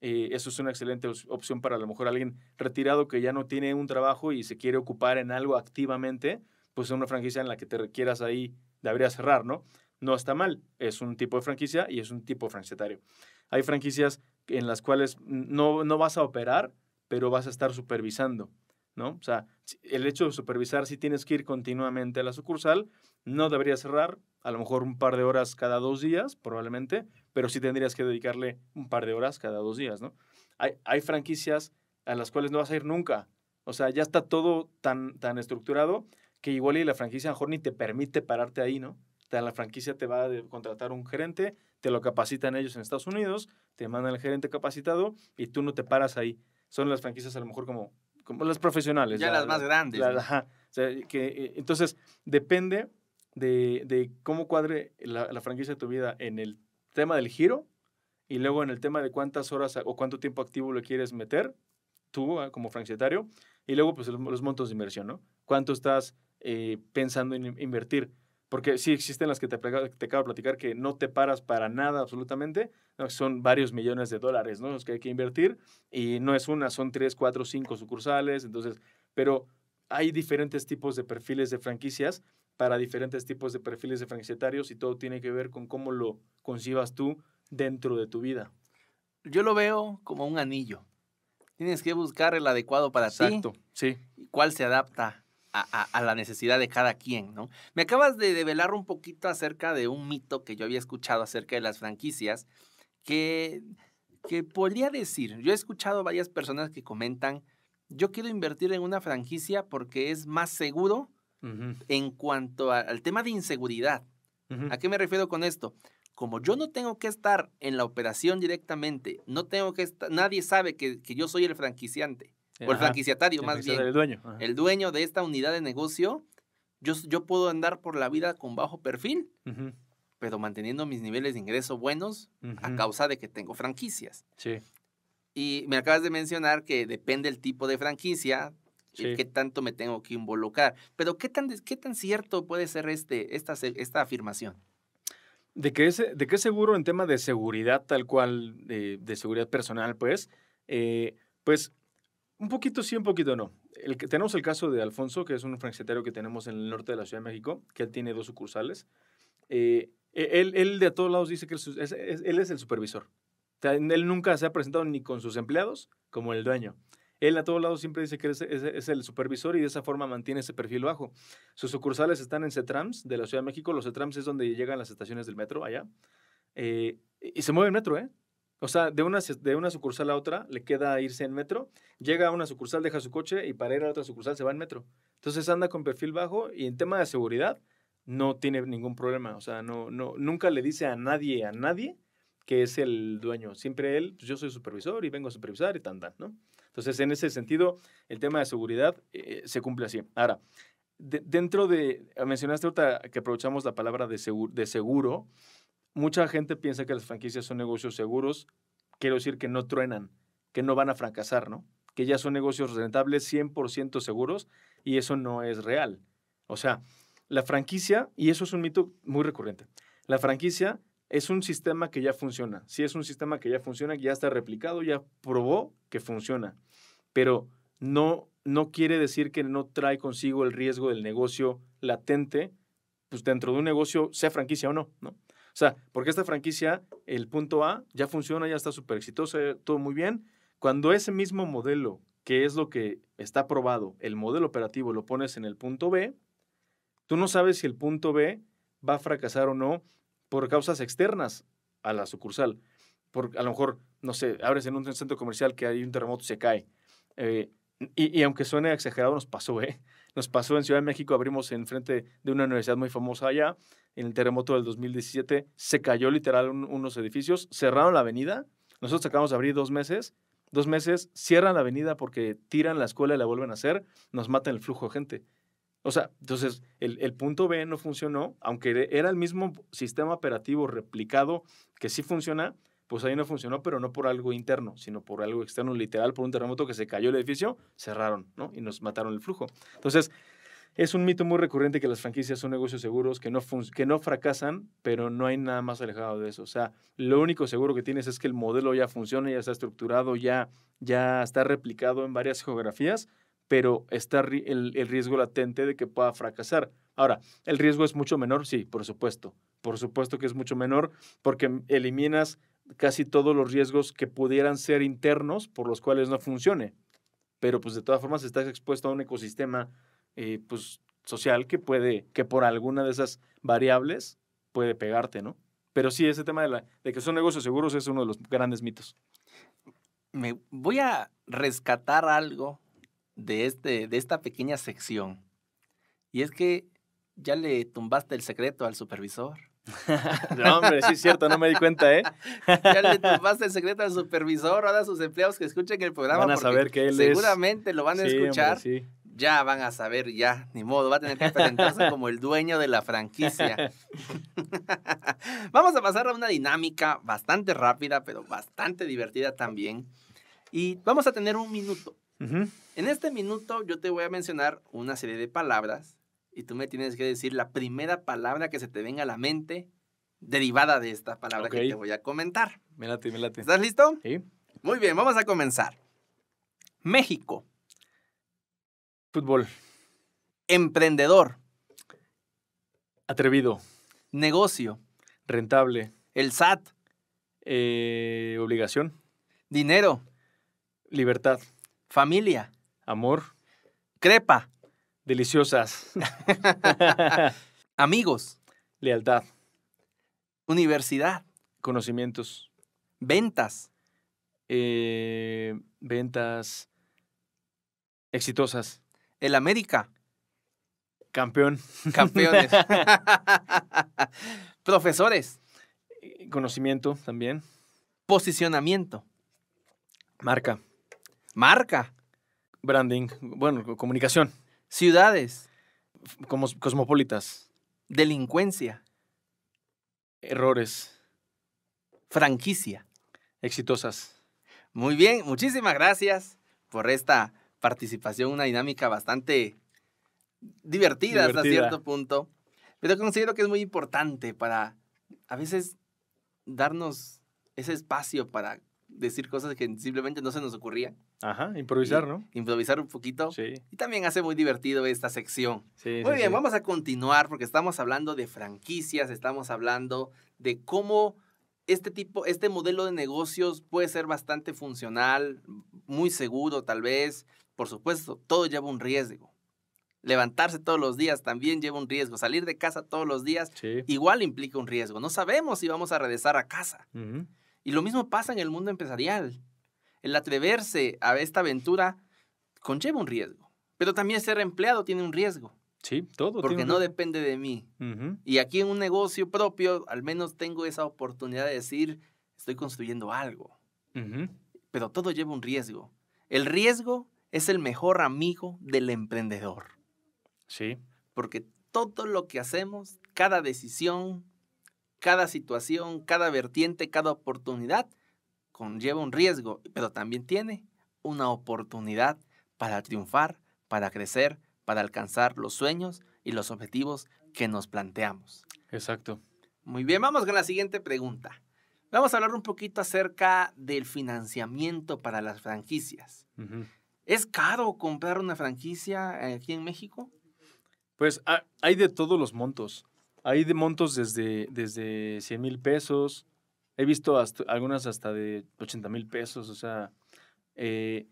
Eh, eso es una excelente opción para a lo mejor alguien retirado que ya no tiene un trabajo y se quiere ocupar en algo activamente pues una franquicia en la que te requieras ahí, deberías cerrar, ¿no? No está mal, es un tipo de franquicia y es un tipo de franquiciatario. Hay franquicias en las cuales no, no vas a operar, pero vas a estar supervisando, ¿no? O sea, el hecho de supervisar, si tienes que ir continuamente a la sucursal, no debería cerrar, a lo mejor un par de horas cada dos días, probablemente, pero sí tendrías que dedicarle un par de horas cada dos días, ¿no? Hay, franquicias a las cuales no vas a ir nunca. O sea, ya está todo tan, tan estructurado que igual y la franquicia a te permite pararte ahí, ¿no? La franquicia te va a contratar un gerente, te lo capacitan ellos en Estados Unidos, te mandan el gerente capacitado y tú no te paras ahí. Son las franquicias a lo mejor como, como las profesionales. Ya las más grandes. que, eh, entonces, depende de, cómo cuadre la, franquicia tu vida en el tema del giro y luego en el tema de cuántas horas o cuánto tiempo activo le quieres meter tú ah, como franquiciatario y luego pues los montos de inversión, ¿no? ¿Cuánto estás eh, pensando en invertir. Porque sí existen las que te, te, acabo de platicar que no te paras para nada absolutamente. son varios millones de dólares, ¿no? Los que hay que invertir. Y no es una, son tres, cuatro, cinco sucursales. Entonces, pero hay diferentes tipos de perfiles de franquicias para diferentes tipos de perfiles de franquiciatarios y todo tiene que ver con cómo lo concibas tú dentro de tu vida. Yo lo veo como un anillo. Tienes que buscar el adecuado para ti. sí. ¿Cuál se adapta a, la necesidad de cada quien, ¿no? Me acabas de develar un poquito acerca de un mito que yo había escuchado acerca de las franquicias, que, que podría decir, yo he escuchado varias personas que comentan, yo quiero invertir en una franquicia porque es más seguro en cuanto al tema de inseguridad. ¿A qué me refiero con esto? Como yo no tengo que estar en la operación directamente, no tengo que nadie sabe que, que yo soy el franquiciante o el franquiciatario más bien. El dueño. El dueño de esta unidad de negocio, yo, yo puedo andar por la vida con bajo perfil, pero manteniendo mis niveles de ingreso buenos a causa de que tengo franquicias. Sí. Y me acabas de mencionar que depende el tipo de franquicia, y qué tanto me tengo que involucrar. Pero ¿qué tan, tan cierto puede ser este, esta, esta afirmación? De que, es, de seguro en tema de seguridad tal cual, de, seguridad personal, pues, eh, pues un poquito sí, un poquito no. El, tenemos el caso de Alfonso, que es un franquicetario que tenemos en el norte de la Ciudad de México, que tiene dos sucursales. Eh, e, él, de a todos lados dice que él es, el supervisor. él nunca se ha presentado ni con sus empleados como el dueño. Él a todos lados siempre dice que es, el supervisor y de esa forma mantiene ese perfil bajo. Sus sucursales están en CETRAMS de la Ciudad de México. Los CETRAMS es donde llegan las estaciones del metro allá. Eh, y se mueve el metro, ¿eh? O sea, de una, de una sucursal a otra le queda irse en metro, llega a una sucursal, deja su coche y para ir a otra sucursal se va en metro. Entonces anda con perfil bajo y en tema de seguridad no tiene ningún problema. O sea, no, nunca le dice a nadie, a nadie, que es el dueño. Siempre él, pues, yo soy supervisor y vengo a supervisar y tan, tan, ¿no? Entonces, en ese sentido, el tema de seguridad eh, se cumple así. Ahora, dentro de, mencionaste otra que aprovechamos la palabra de, de seguro mucha gente piensa que las franquicias son negocios seguros, quiero decir que no truenan, que no van a fracasar, ¿no? Que ya son negocios rentables 100% seguros y eso no es real. O sea, la franquicia, y eso es un mito muy recurrente, la franquicia es un sistema que ya funciona. Si es un sistema que ya funciona, que ya está replicado, ya probó que funciona. Pero no, no quiere decir que no trae consigo el riesgo del negocio latente, pues dentro de un negocio, sea franquicia o no, ¿no? O sea, porque esta franquicia, el punto A, ya funciona, ya está súper exitoso, todo muy bien. Cuando ese mismo modelo, que es lo que está probado, el modelo operativo, lo pones en el punto B, tú no sabes si el punto B va a fracasar o no por causas externas a la sucursal. Por, a lo mejor, no sé, abres en un centro comercial que hay un terremoto y se cae. Eh, y, y, aunque suene exagerado, nos pasó, ¿eh? Nos pasó en Ciudad de México, abrimos frente de una universidad muy famosa allá, en el terremoto del 2017, se cayó literal unos edificios, cerraron la avenida, nosotros acabamos de abrir dos meses, dos meses, cierran la avenida porque tiran la escuela y la vuelven a hacer, nos matan el flujo de gente. O sea, entonces el, el, punto B no funcionó, aunque era el mismo sistema operativo replicado que sí funciona, pues ahí no funcionó, pero no por algo interno, sino por algo externo, literal, por un terremoto que se cayó el edificio, cerraron, ¿no? Y nos mataron el flujo. Entonces, es un mito muy recurrente que las franquicias son negocios seguros, que no, que no fracasan, pero no hay nada más alejado de eso. O sea, lo único seguro que tienes es que el modelo ya funciona, ya está estructurado, ya, ya está replicado en varias geografías, pero está el, el riesgo latente de que pueda fracasar. Ahora, ¿el riesgo es mucho menor? Sí, por supuesto. Por supuesto que es mucho menor porque mm, eliminas casi todos los riesgos que pudieran ser internos por los cuales no funcione. Pero pues de todas formas estás expuesto a un ecosistema eh, pues, social que puede, que por alguna de esas variables puede pegarte, ¿no? Pero sí, ese tema de, la, de que son negocios seguros es uno de los grandes mitos. Me voy a rescatar algo de, este, de esta pequeña sección. Y es que ya le tumbaste el secreto al supervisor. [LAUGHS] No, hombre, sí es cierto, no me di cuenta, ¿eh? Ya le tomaste el secreto al supervisor, ahora a sus empleados que escuchen el programa. Van a saber que Seguramente lo van a escuchar. Ya van a saber, ya, ni modo, va a tener que presentarse como el dueño de la franquicia. [LAUGHS] Vamos a pasar a una dinámica bastante rápida, pero bastante divertida también. Y vamos a tener un minuto. En este minuto yo te voy a mencionar una serie de palabras y tú me tienes que decir la primera palabra que se te venga a la mente derivada de esta palabra que te voy a comentar. Me ¿Estás listo? Sí. Muy bien, vamos a comenzar. México. Fútbol. Emprendedor. Atrevido. Negocio. Rentable. El SAT. Eh, obligación. Dinero. Libertad. Familia. Amor. Crepa. Deliciosas. [LAUGHS] Amigos. Lealtad. Universidad. Conocimientos. Ventas. Eh, ventas exitosas. El América. Campeón. Campeones. [LAUGHS] Profesores. Conocimiento también. Posicionamiento. Marca. Marca. Branding. Bueno, comunicación. Ciudades. Como cosmopolitas. Delincuencia. Errores. Franquicia. Exitosas. Muy bien, muchísimas gracias por esta participación, una dinámica bastante divertida, divertida. hasta cierto punto. Pero considero que es muy importante para a veces darnos ese espacio para decir cosas que simplemente no se nos ocurría, Ajá, improvisar, ¿no? Improvisar un poquito. Sí. Y también hace muy divertido esta sección. Sí, muy bien, vamos a continuar porque estamos hablando de franquicias, estamos hablando de cómo este tipo, este modelo de negocios puede ser bastante funcional, muy seguro tal vez. Por supuesto, todo lleva un riesgo. Levantarse todos los días también lleva un riesgo. Salir de casa todos los días igual implica un riesgo. No sabemos si vamos a regresar a casa. Y lo mismo pasa en el mundo empresarial. El atreverse a esta aventura conlleva un riesgo, pero también ser empleado tiene un riesgo. Sí, todo. Porque no depende de mí. Y aquí en un negocio propio, al menos tengo esa oportunidad de decir, estoy construyendo algo. Pero todo lleva un riesgo. El riesgo es el mejor amigo del emprendedor. Sí. Porque todo lo que hacemos, cada decisión, cada situación, cada vertiente, cada oportunidad conlleva un riesgo, pero también tiene una oportunidad para triunfar, para crecer, para alcanzar los sueños y los objetivos que nos planteamos. Exacto. Muy bien, vamos con la siguiente pregunta. Vamos a hablar un poquito acerca del financiamiento para las franquicias. ¿Es caro comprar una franquicia aquí en México? Pues hay de todos los montos. Hay de montos desde, desde 100 mil pesos. He visto algunas hasta de 80 mil pesos, o sea, eh,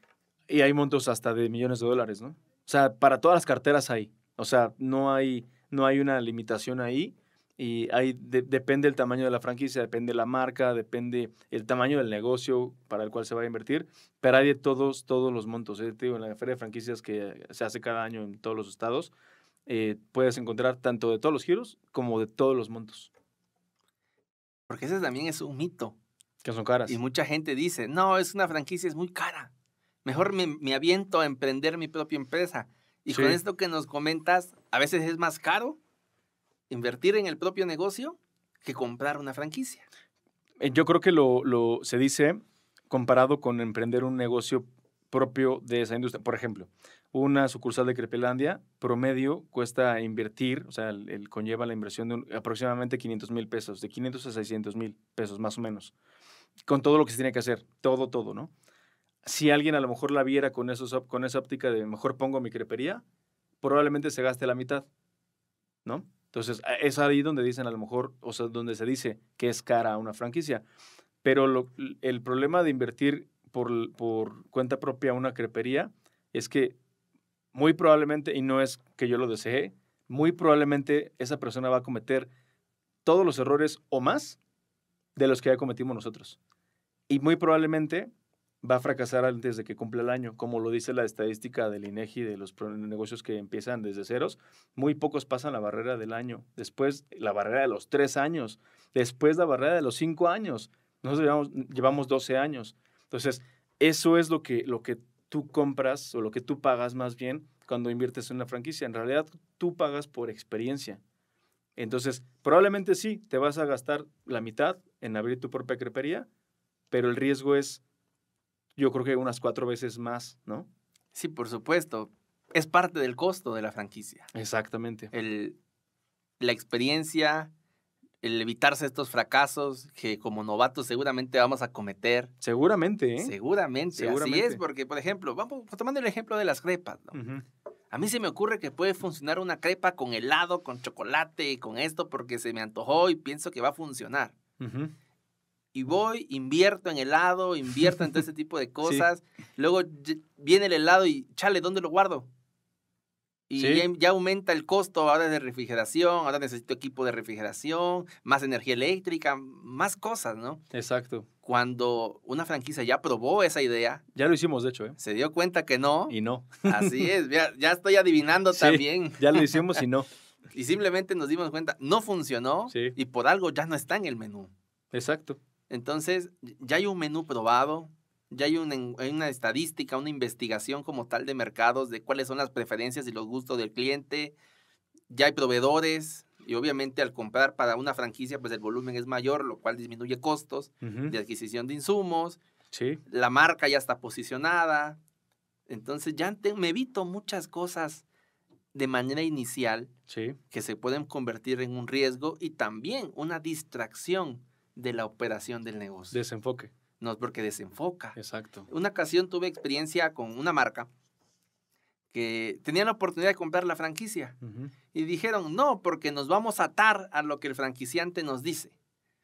y hay montos hasta de millones de dólares, ¿no? O sea, para todas las carteras hay. O sea, no hay, no hay una limitación ahí. Y hay, depende el tamaño de la franquicia, depende la marca, depende el tamaño del negocio para el cual se va a invertir, pero hay de todos, todos los montos. Eh, en la feria de franquicias que se hace cada año en todos los estados, eh, puedes encontrar tanto de todos los giros como de todos los montos. Porque ese también es un mito. Que son caras. Y mucha gente dice, no, es una franquicia, es muy cara. Mejor me, aviento a emprender mi propia empresa. Y con esto que nos comentas, a veces es más caro invertir en el propio negocio que comprar una franquicia. Eh, yo creo que lo se dice comparado con emprender un negocio propio de esa industria. Por ejemplo, una sucursal de Crepelandia promedio cuesta invertir, o sea, el, conlleva la inversión de aproximadamente 500 mil pesos, de 500 a 600 mil pesos más o menos, con todo lo que se tiene que hacer, todo, todo, ¿no? Si alguien a lo mejor la viera con, con esa óptica de mejor pongo mi crepería, probablemente se gaste la mitad, ¿no? Entonces, es ahí donde dicen a lo mejor, o sea, donde se dice que es cara una franquicia. Pero el problema de invertir por, cuenta propia una crepería es que muy probablemente, y no es que yo lo desee, muy probablemente esa persona va a cometer todos los errores o más de los que ya cometimos nosotros. Y muy probablemente va a fracasar antes de que cumpla el año, como lo dice la estadística del INEGI de los negocios que empiezan desde ceros. Muy pocos pasan la barrera del año, después la barrera de los tres años, después la barrera de los cinco años. Nosotros llevamos, llevamos 12 años. Entonces, eso es lo que, lo que tú compras o lo que tú pagas más bien cuando inviertes en una franquicia. En realidad, tú pagas por experiencia. Entonces, probablemente sí, te vas a gastar la mitad en abrir tu propia crepería, pero el riesgo es, yo creo que unas cuatro veces más, ¿no? Sí, por supuesto. Es parte del costo de la franquicia. Exactamente. El, la experiencia, el evitarse estos fracasos que como novatos seguramente vamos a cometer. Seguramente, ¿eh? Seguramente, así es, porque por ejemplo, vamos pues, tomando el ejemplo de las crepas, A mí se me ocurre que puede funcionar una crepa con helado, con chocolate con esto porque se me antojó y pienso que va a funcionar. Y voy, invierto en helado, invierto en todo ese tipo de [LAUGHS] cosas. Luego viene el helado y, chale, ¿dónde lo guardo? Y em, ya, aumenta el costo ahora de refrigeración, ahora necesito equipo de refrigeración, más energía eléctrica, más cosas, ¿no? Exacto. Cuando una franquicia ya probó esa idea. Ya lo hicimos, de hecho, ¿eh? Se dio cuenta que no. Y no. Así es, [LAUGHS] ya, estoy adivinando también. Ya lo hicimos y no. [LAUGHS] y simplemente nos dimos cuenta, no funcionó y por algo ya no está en el menú. Exacto. Entonces, ya hay un menú probado, ya hay una, una, estadística, una investigación como tal de mercados, de cuáles son las preferencias y los gustos del cliente, ya hay proveedores y obviamente al comprar para una franquicia pues el volumen es mayor, lo cual disminuye costos de adquisición de insumos, la marca ya está posicionada, entonces ya me evito muchas cosas de manera inicial que se pueden convertir en un riesgo y también una distracción de la operación del negocio. Desenfoque no porque desenfoca. Exacto. Una ocasión tuve experiencia con una marca que tenía la oportunidad de comprar la franquicia y dijeron, no, porque nos vamos a atar a lo que el franquiciante nos dice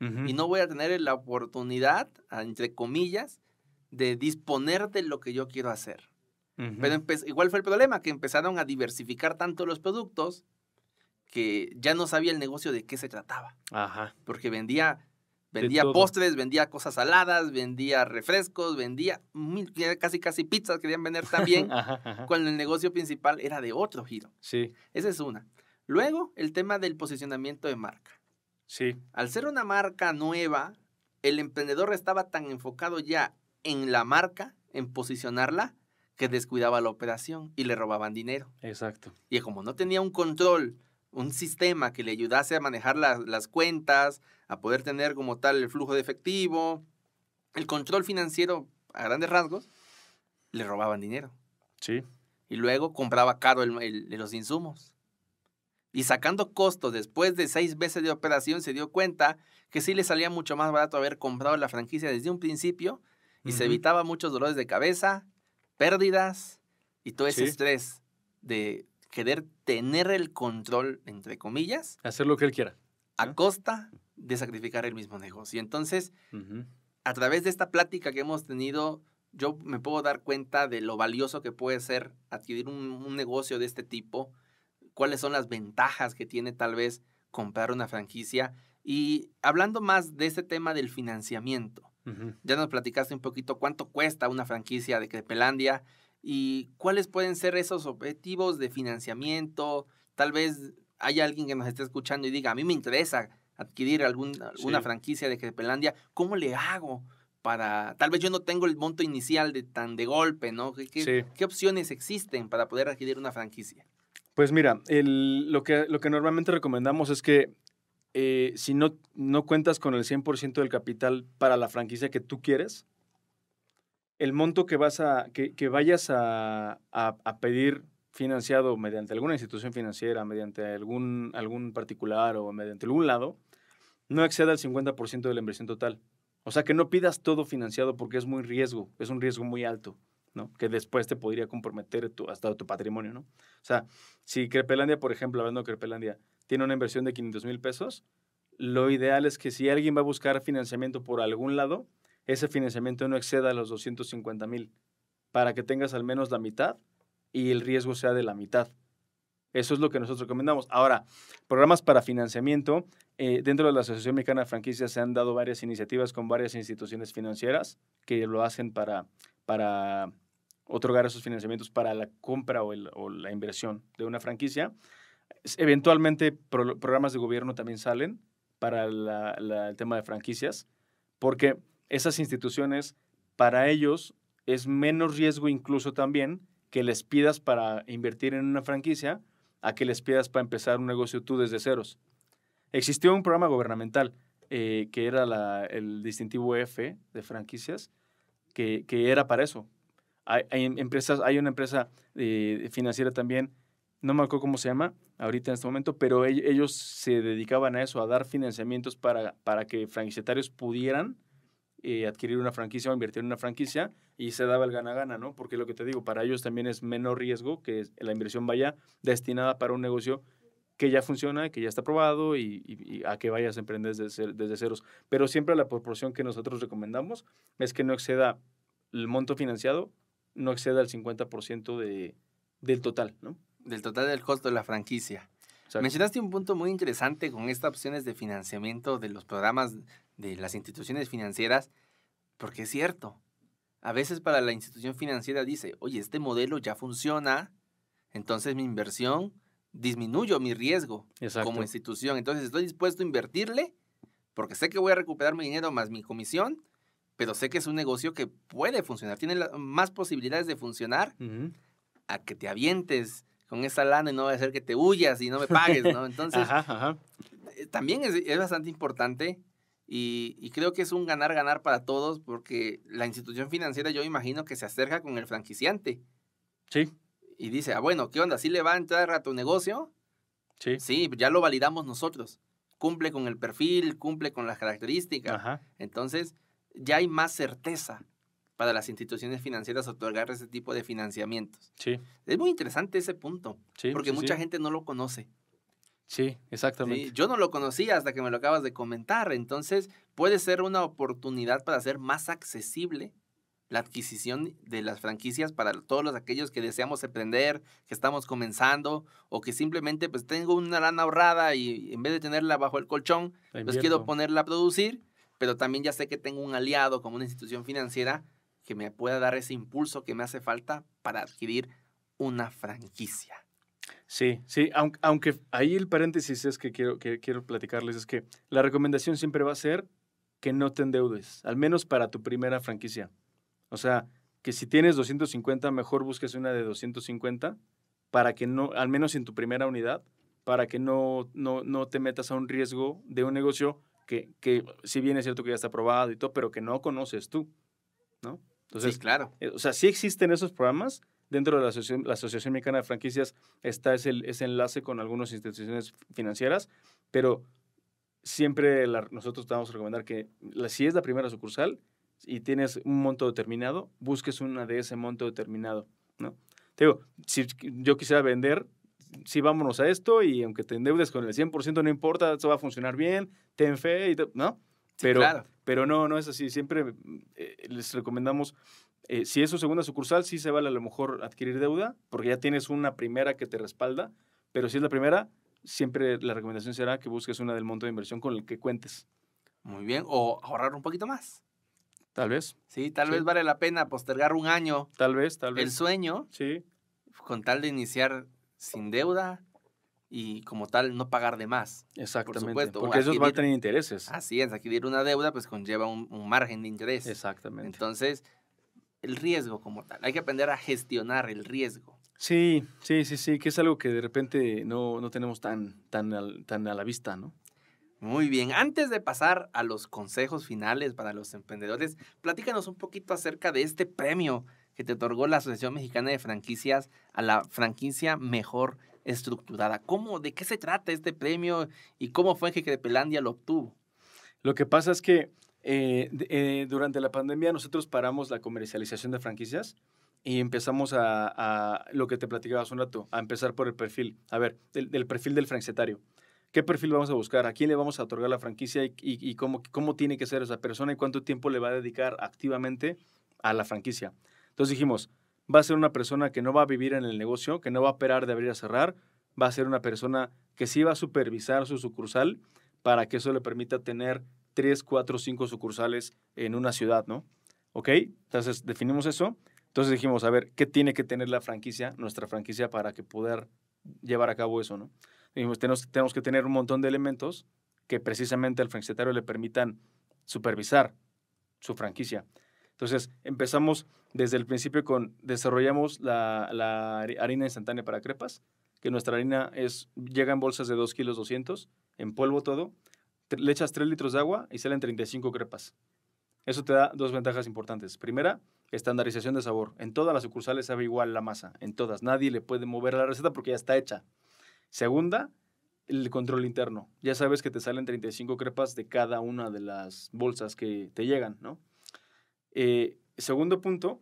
y no voy a tener la oportunidad, entre comillas, de disponer de lo que yo quiero hacer. Pero igual fue el problema, que empezaron a diversificar tanto los productos que ya no sabía el negocio de qué se trataba. Ajá. Porque vendía Vendía postres, vendía cosas saladas, vendía refrescos, vendía casi casi pizzas querían vender también, [LAUGHS] cuando el negocio principal era de otro giro. Sí. Esa es una. Luego, el tema del posicionamiento de marca. Sí. Al ser una marca nueva, el emprendedor estaba tan enfocado ya en la marca, en posicionarla, que descuidaba la operación y le robaban dinero. Exacto. Y como no tenía un control un sistema que le ayudase a manejar las cuentas, a poder tener como tal el flujo de efectivo, el control financiero a grandes rasgos, le robaban dinero. Sí. Y luego compraba caro el, los insumos. Y sacando costos después de seis veces de operación, se dio cuenta que sí le salía mucho más barato haber comprado la franquicia desde un principio y se evitaba muchos dolores de cabeza, pérdidas y todo ese estrés de querer tener el control, entre comillas. Hacer lo que él quiera. A costa de sacrificar el mismo negocio. Entonces, a través de esta plática que hemos tenido, yo me puedo dar cuenta de lo valioso que puede ser adquirir un, negocio de este tipo, cuáles son las ventajas que tiene tal vez comprar una franquicia. Y hablando más de este tema del financiamiento, ya nos platicaste un poquito cuánto cuesta una franquicia de Crepelandia, y cuáles pueden ser esos objetivos de financiamiento. Tal vez haya alguien que nos esté escuchando y diga, a mí me interesa adquirir alguna franquicia de Crepelandia, ¿cómo le hago? Para, tal vez yo no tengo el monto inicial de tan de golpe, ¿no? ¿Qué, opciones existen para poder adquirir una franquicia? Pues mira, lo, que, lo que normalmente recomendamos es que eh, si no, no cuentas con el 100% del capital para la franquicia que tú quieres, el monto que, vas a, que, vayas a, pedir financiado mediante alguna institución financiera, mediante algún, algún particular o mediante algún lado, no exceda el 50% de la inversión total. O sea, que no pidas todo financiado porque es muy riesgo, es un riesgo muy alto, ¿no? Que después te podría comprometer hasta tu patrimonio, ¿no? O sea, si Crepelandia, por ejemplo, hablando de Crepelandia, tiene una inversión de 500 mil pesos, lo ideal es que si alguien va a buscar financiamiento por algún lado, ese financiamiento no exceda los 250 mil, para que tengas al menos la mitad y el riesgo sea de la mitad. Eso es lo que nosotros recomendamos. Ahora, programas para financiamiento. Eh, dentro de la Asociación Mexicana de Franquicias se han dado varias iniciativas con varias instituciones financieras que lo hacen para, para otorgar esos financiamientos para la compra o, la inversión de una franquicia. Eventualmente, programas de gobierno también salen para el tema de franquicias, porque esas instituciones, para ellos es menos riesgo incluso también que les pidas para invertir en una franquicia a que les pidas para empezar un negocio tú desde ceros. Existió un programa gubernamental eh, que era el distintivo F de franquicias, que, era para eso. Hay, empresas, hay una empresa eh, financiera también, no me acuerdo cómo se llama ahorita en este momento, pero e, ellos se dedicaban a eso, a dar financiamientos para, para que franquiciatarios pudieran eh, adquirir una franquicia o invertir en una franquicia y se daba el gana-gana, ¿no? Porque lo que te digo, para ellos también es menor riesgo que la inversión vaya destinada para un negocio que ya funciona, que ya está probado y, a que vayas a emprender desde, ceros. Pero siempre la proporción que nosotros recomendamos es que no exceda el monto financiado, no exceda el 50% de, del total, ¿no? Del total del costo de la franquicia. Mencionaste un punto muy interesante con estas opciones de financiamiento de los programas de las instituciones financieras, porque es cierto. A veces para la institución financiera dice, oye, este modelo ya funciona, entonces mi inversión disminuyo mi riesgo como institución. Entonces estoy dispuesto a invertirle porque sé que voy a recuperar mi dinero más mi comisión, pero sé que es un negocio que puede funcionar, tiene más posibilidades de funcionar a que te avientes con esa lana y no va a ser que te huyas y no me pagues, ¿no? [LAUGHS] Entonces, eh, también es, es, bastante importante y, creo que es un ganar-ganar para todos porque la institución financiera yo imagino que se acerca con el franquiciante. Sí. Y dice, ah, bueno, ¿qué onda? ¿Así le va a entrar a tu negocio? Sí. Sí, ya lo validamos nosotros. Cumple con el perfil, cumple con las características. Entonces, ya hay más certeza para las instituciones financieras otorgar ese tipo de financiamientos. Sí. Es muy interesante ese punto, porque mucha gente no lo conoce. Sí, exactamente. yo no lo conocía hasta que me lo acabas de comentar, entonces puede ser una oportunidad para hacer más accesible la adquisición de las franquicias para todos los, aquellos que deseamos emprender, que estamos comenzando o que simplemente pues tengo una lana ahorrada y en vez de tenerla bajo el colchón, pues quiero ponerla a producir, pero también ya sé que tengo un aliado como una institución financiera que me pueda dar ese impulso que me hace falta para adquirir una franquicia. Sí, sí, aunque, aunque ahí el paréntesis es que quiero, que quiero platicarles, es que la recomendación siempre va a ser que no te endeudes, al menos para tu primera franquicia. O sea, que si tienes 250, mejor busques una de 250 para que no, al menos en tu primera unidad, para que no, no, no te metas a un riesgo de un negocio que, que si bien es cierto que ya está aprobado y todo, pero que no conoces tú, ¿no? Entonces, sí, claro. Eh, o sea, sí existen esos programas, dentro de la Asociación, la Asociación Mexicana de Franquicias está ese, enlace con algunas instituciones financieras, pero siempre nosotros te vamos a recomendar que si es la primera sucursal y tienes un monto determinado, busques una de ese monto determinado, ¿no? Te digo, si yo quisiera vender, sí vámonos a esto y aunque te endeudes con el 100% no importa, eso va a funcionar bien, ten fe, y ¿no? pero, claro. pero no, no es así. Siempre eh, les recomendamos eh, si es su segunda sucursal, sí se vale a lo mejor adquirir deuda, porque ya tienes una primera que te respalda, pero si es la primera, siempre la recomendación será que busques una del monto de inversión con el que cuentes. Muy bien, o ahorrar un poquito más. Tal vez. Sí, tal vez vale la pena postergar un año. Tal vez, tal vez. El sueño. Sí. Con tal de iniciar sin deuda y como tal no pagar de más. Exactamente. Porque eso esos van a tener intereses. Así es, adquirir una deuda pues conlleva un margen de interés. Exactamente. Entonces, el riesgo como tal. Hay que aprender a gestionar el riesgo. Sí, sí, sí, sí, que es algo que de repente no, tenemos tan, tan, tan a la vista, ¿no? Muy bien, antes de pasar a los consejos finales para los emprendedores, platícanos un poquito acerca de este premio que te otorgó la Asociación Mexicana de Franquicias a la franquicia mejor estructurada. ¿Cómo, de qué se trata este premio y cómo fue que Crepelandia lo obtuvo? Lo que pasa es que eh, eh, durante la pandemia nosotros paramos la comercialización de franquicias y empezamos a, lo que te platicaba hace un rato, a empezar por el perfil, a ver, del, perfil del francetario. ¿Qué perfil vamos a buscar? ¿A quién le vamos a otorgar la franquicia y, cómo, cómo tiene que ser esa persona y cuánto tiempo le va a dedicar activamente a la franquicia? Entonces dijimos, va a ser una persona que no va a vivir en el negocio, que no va a operar de abrir a cerrar, va a ser una persona que sí va a supervisar su sucursal para que eso le permita tener tres, cuatro, cinco sucursales en una ciudad, ¿no? ¿Ok? Entonces definimos eso. Entonces dijimos, a ver, ¿qué tiene que tener la franquicia, nuestra franquicia, para que poder llevar a cabo eso, ¿no? Dijimos, tenemos, que tener un montón de elementos que precisamente al franquiciatario le permitan supervisar su franquicia. Entonces, empezamos desde el principio con, desarrollamos la, harina instantánea para crepas, que nuestra harina es, llega en bolsas de 2 kilos 200, en polvo todo, le echas 3 litros de agua y salen 35 crepas. Eso te da dos ventajas importantes. Primera, estandarización de sabor. En todas las sucursales sabe igual la masa, en todas. Nadie le puede mover la receta porque ya está hecha. Segunda, el control interno. Ya sabes que te salen 35 crepas de cada una de las bolsas que te llegan, ¿no? Eh, segundo punto,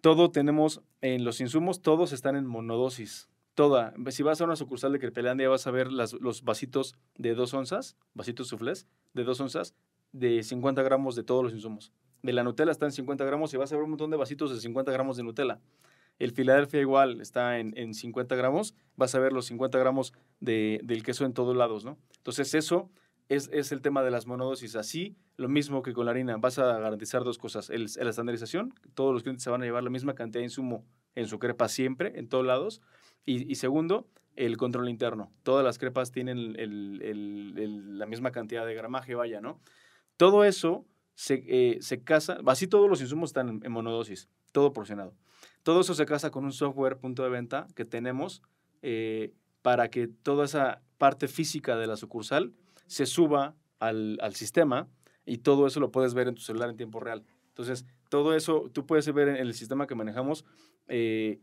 todo tenemos en los insumos, todos están en monodosis toda. Si vas a una sucursal de Crepelandia, vas a ver los vasitos de dos onzas, vasitos suflés de dos onzas, de 50 gramos de todos los insumos. De la Nutella está en 50 gramos y vas a ver un montón de vasitos de 50 gramos de Nutella. El Filadelfia igual está en, 50 gramos, vas a ver los 50 gramos del queso en todos lados, ¿no? Entonces eso es, es, el tema de las monodosis. Así, lo mismo que con la harina, vas a garantizar dos cosas. la estandarización, todos los clientes se van a llevar la misma cantidad de insumo en su crepa siempre, en todos lados. Y, segundo, el control interno. Todas las crepas tienen la misma cantidad de gramaje, vaya, ¿no? Todo eso se, eh, casa, así todos los insumos están en monodosis, todo porcionado. Todo eso se casa con un software punto de venta que tenemos eh, para que toda esa parte física de la sucursal se suba al, sistema y todo eso lo puedes ver en tu celular en tiempo real. Entonces, todo eso tú puedes ver en el sistema que manejamos eh,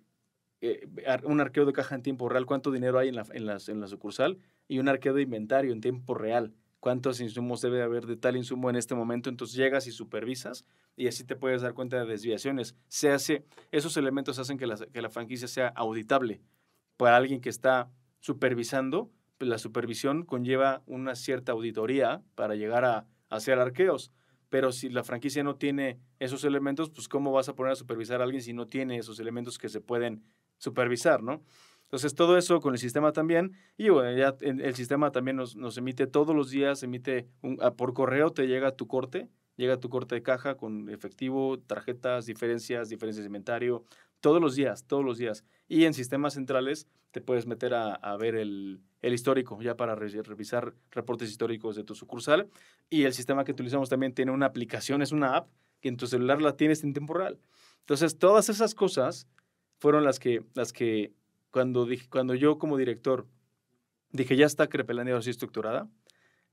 eh, un arqueo de caja en tiempo real, cuánto dinero hay en la, las, en la sucursal y un arqueo de inventario en tiempo real, cuántos insumos debe haber de tal insumo en este momento. Entonces llegas y supervisas y así te puedes dar cuenta de desviaciones. Se hace, esos elementos hacen que la, franquicia sea auditable para alguien que está supervisando. Pues, la supervisión conlleva una cierta auditoría para llegar a, a hacer arqueos pero si la franquicia no tiene esos elementos, pues cómo vas a poner a supervisar a alguien si no tiene esos elementos que se pueden supervisar, ¿no? Entonces, todo eso con el sistema también. Y bueno, ya el sistema también nos, nos emite todos los días, emite ah, por correo, te llega tu corte, llega tu corte de caja con efectivo, tarjetas, diferencias, diferencias de inventario, todos los días, todos los días. Y en sistemas centrales te puedes meter a, ver el, histórico, ya para revisar reportes históricos de tu sucursal. Y el sistema que utilizamos también tiene una aplicación, es una app que en tu celular la tienes en temporal. Entonces, todas esas cosas fueron las que, las que cuando, dije, cuando yo como director dije, ya está Crepelandia así estructurada,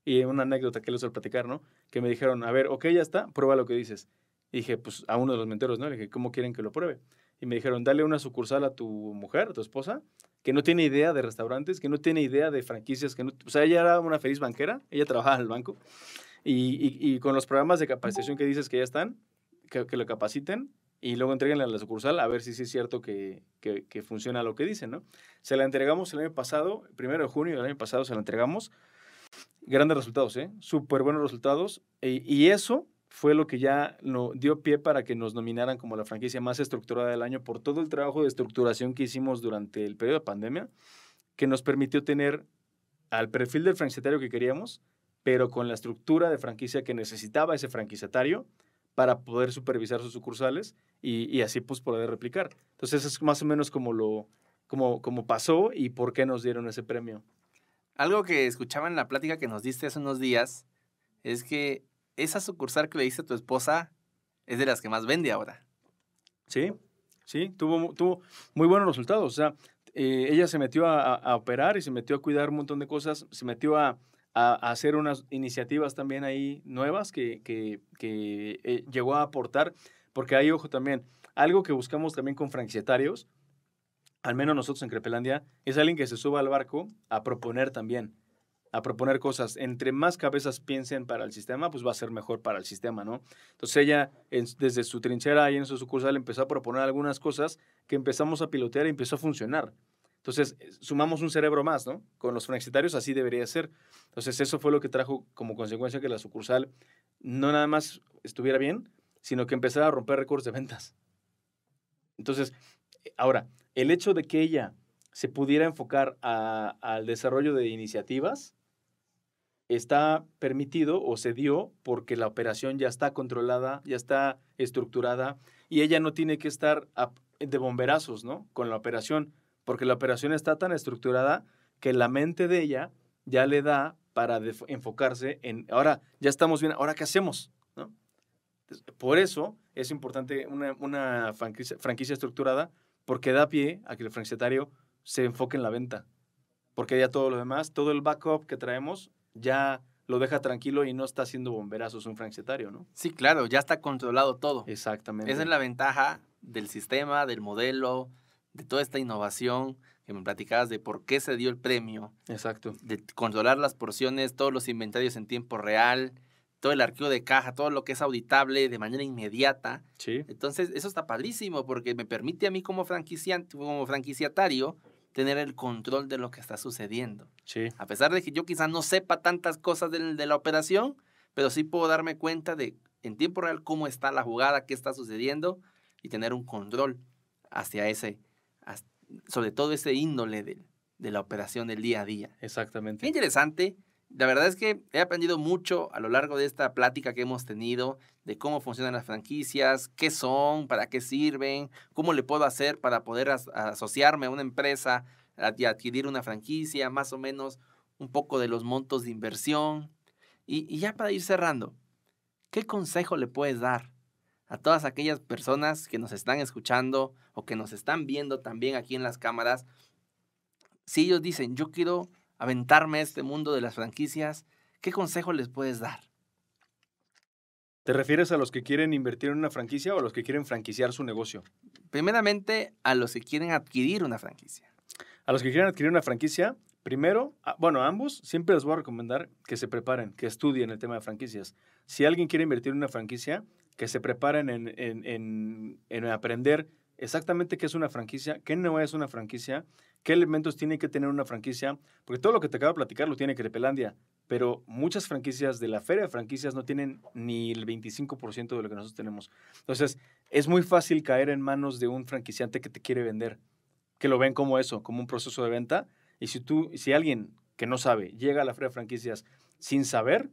y una anécdota que les voy platicar, ¿no? Que me dijeron, a ver, ok, ya está, prueba lo que dices. Y dije, pues a uno de los menteros, ¿no? Le dije, ¿cómo quieren que lo pruebe? Y me dijeron, dale una sucursal a tu mujer, a tu esposa, que no tiene idea de restaurantes, que no tiene idea de franquicias, que no, o sea, ella era una feliz banquera, ella trabajaba en el banco, y, con los programas de capacitación que dices que ya están, que lo capaciten, y luego entreguenla a la sucursal a ver si sí es cierto que, funciona lo que dicen, ¿no? Se la entregamos el año pasado, primero de junio del año pasado se la entregamos. Grandes resultados, ¿eh? Súper buenos resultados. Eh, y eso fue lo que ya dio pie para que nos nominaran como la franquicia más estructurada del año por todo el trabajo de estructuración que hicimos durante el periodo de pandemia, que nos permitió tener al perfil del franquiciatario que queríamos, pero con la estructura de franquicia que necesitaba ese franquiciatario, para poder supervisar sus sucursales y, así pues poder replicar. Entonces es más o menos como lo como, como pasó y por qué nos dieron ese premio. Algo que escuchaba en la plática que nos diste hace unos días es que esa sucursal que le diste a tu esposa es de las que más vende ahora. Sí, sí, tuvo, tuvo muy buenos resultados. O sea, eh, ella se metió a, operar y se metió a cuidar un montón de cosas, se metió a, a, hacer unas iniciativas también ahí nuevas que, que, eh, llegó a aportar, porque ahí, ojo también, algo que buscamos también con franquiciatarios, al menos nosotros en Crepelandia, es alguien que se suba al barco a proponer también, a proponer cosas. Entre más cabezas piensen para el sistema, pues va a ser mejor para el sistema, ¿no? Entonces ella, desde su trinchera y en su sucursal, empezó a proponer algunas cosas que empezamos a pilotear y empezó a funcionar. Entonces, eh, sumamos un cerebro más, ¿no? Con los franquiciarios así debería ser. Entonces, eso fue lo que trajo como consecuencia que la sucursal no nada más estuviera bien, sino que empezara a romper récords de ventas. Entonces, eh, ahora, el hecho de que ella se pudiera enfocar al desarrollo de iniciativas está permitido o se dio porque la operación ya está controlada, ya está estructurada y ella no tiene que estar de bomberazos, ¿no? Con la operación porque la operación está tan estructurada que la mente de ella ya le da para enfocarse en, ahora ya estamos bien, ahora qué hacemos. ¿No? Por eso es importante una, franquicia, estructurada, porque da pie a que el franquiciatario se enfoque en la venta, porque ya todo lo demás, todo el backup que traemos ya lo deja tranquilo y no está haciendo bomberazos un franquiciatario, ¿no? Sí, claro, ya está controlado todo. Exactamente. Esa es la ventaja del sistema, del modelo, de toda esta innovación que me platicabas de por qué se dio el premio. Exacto. De controlar las porciones, todos los inventarios en tiempo real, todo el archivo de caja, todo lo que es auditable de manera inmediata. Sí. Entonces, eso está padrísimo porque me permite a mí como, franquiciante, como franquiciatario tener el control de lo que está sucediendo. Sí. A pesar de que yo quizás no sepa tantas cosas de, de la operación, pero sí puedo darme cuenta de en tiempo real cómo está la jugada, qué está sucediendo y tener un control hacia ese, sobre todo ese índole de, la operación del día a día. Exactamente. interesante. La verdad es que he aprendido mucho a lo largo de esta plática que hemos tenido de cómo funcionan las franquicias, qué son, para qué sirven, cómo le puedo hacer para poder asociarme a una empresa y adquirir una franquicia, más o menos un poco de los montos de inversión. y ya para ir cerrando, ¿qué consejo le puedes dar a todas aquellas personas que nos están escuchando o que nos están viendo también aquí en las cámaras. Si ellos dicen, yo quiero aventarme a este mundo de las franquicias, ¿qué consejo les puedes dar? ¿Te refieres a los que quieren invertir en una franquicia o a los que quieren franquiciar su negocio? Primeramente, a los que quieren adquirir una franquicia. A los que quieren adquirir una franquicia, primero, ah, bueno, a ambos siempre les voy a recomendar que se preparen, que estudien el tema de franquicias. Si alguien quiere invertir en una franquicia, que se preparen en, aprender exactamente qué es una franquicia, qué no es una franquicia, qué elementos tiene que tener una franquicia, porque todo lo que te acabo de platicar lo tiene Crepelandia, pero muchas franquicias de la feria de franquicias no tienen ni el 25% de lo que nosotros tenemos. Entonces, es muy fácil caer en manos de un franquiciante que te quiere vender, que lo ven como eso, como un proceso de venta, y si tú, si alguien que no sabe llega a la feria de franquicias sin saber,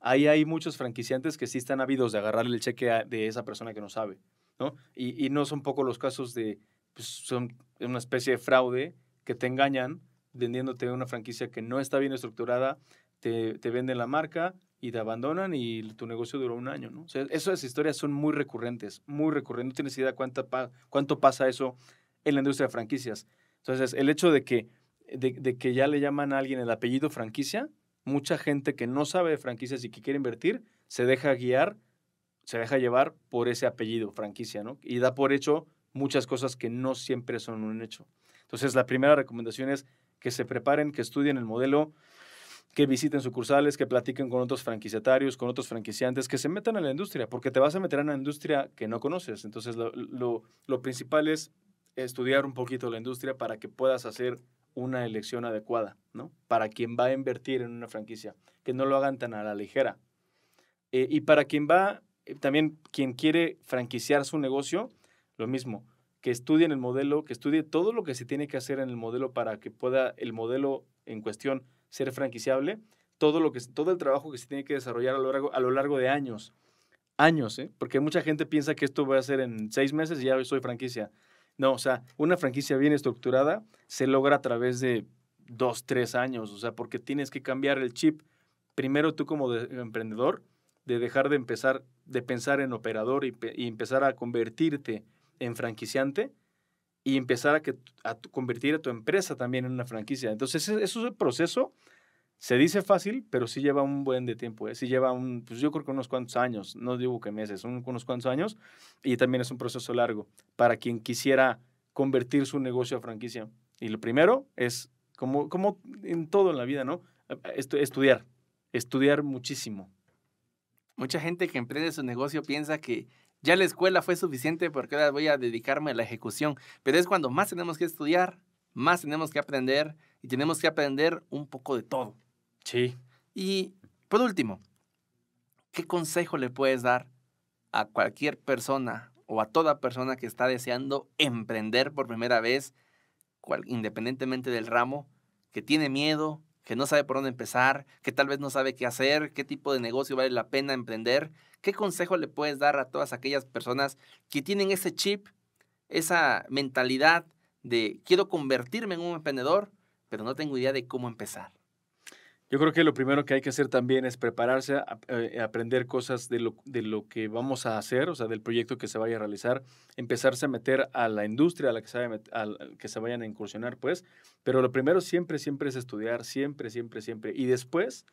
ahí hay muchos franquiciantes que sí están ávidos de agarrarle el cheque de esa persona que no sabe, ¿no? Y, no son pocos los casos de, pues, son una especie de fraude que te engañan vendiéndote una franquicia que no está bien estructurada, te, venden la marca y te abandonan y tu negocio duró un año, ¿no? O sea, esas historias son muy recurrentes, muy recurrentes. No tienes idea cuánto pasa eso en la industria de franquicias. Entonces, el hecho de que, de que ya le llaman a alguien el apellido franquicia, mucha gente que no sabe de franquicias y que quiere invertir se deja guiar, se deja llevar por ese apellido, franquicia, ¿no? Y da por hecho muchas cosas que no siempre son un hecho. Entonces, la primera recomendación es que se preparen, que estudien el modelo, que visiten sucursales, que platiquen con otros franquiciatarios, con otros franquiciantes, que se metan en la industria, porque te vas a meter en una industria que no conoces. Entonces, lo, lo principal es estudiar un poquito la industria para que puedas hacer una elección adecuada, ¿no? Para quien va a invertir en una franquicia, que no lo hagan tan a la ligera. Eh, y para quien va, eh, también quien quiere franquiciar su negocio, lo mismo, que estudien el modelo, que estudie todo lo que se tiene que hacer en el modelo para que pueda el modelo en cuestión ser franquiciable, todo, lo que, todo el trabajo que se tiene que desarrollar a lo largo, de años. Años, ¿eh? Porque mucha gente piensa que esto va a ser en seis meses y ya soy franquicia. No, o sea, una franquicia bien estructurada se logra a través de dos, tres años, o sea, porque tienes que cambiar el chip. Primero tú como emprendedor, de dejar de empezar, de pensar en operador y, empezar a convertirte en franquiciante y empezar a, a convertir a tu empresa también en una franquicia. Entonces, e, eso es el proceso se dice fácil, pero sí lleva un buen de tiempo, ¿eh? sí lleva un, pues yo creo que unos cuantos años, no digo que meses, unos cuantos años, y también es un proceso largo para quien quisiera convertir su negocio a franquicia. Y lo primero es, como, como en todo en la vida, ¿no? Eh, estudiar, estudiar muchísimo. Mucha gente que emprende su negocio piensa que ya la escuela fue suficiente porque ahora voy a dedicarme a la ejecución, pero es cuando más tenemos que estudiar, más tenemos que aprender y tenemos que aprender un poco de todo. Sí. Y por último, ¿qué consejo le puedes dar a cualquier persona o a toda persona que está deseando emprender por primera vez, independientemente del ramo, que tiene miedo, que no sabe por dónde empezar, que tal vez no sabe qué hacer, qué tipo de negocio vale la pena emprender? ¿Qué consejo le puedes dar a todas aquellas personas que tienen ese chip, esa mentalidad de quiero convertirme en un emprendedor, pero no tengo idea de cómo empezar? Yo creo que lo primero que hay que hacer también es prepararse, eh, aprender cosas de lo, de lo que vamos a hacer, o sea, del proyecto que se vaya a realizar, empezarse a meter a la industria a la que se, a, que se vayan a incursionar, pues. Pero lo primero siempre, siempre es estudiar, siempre, siempre, siempre. Y después,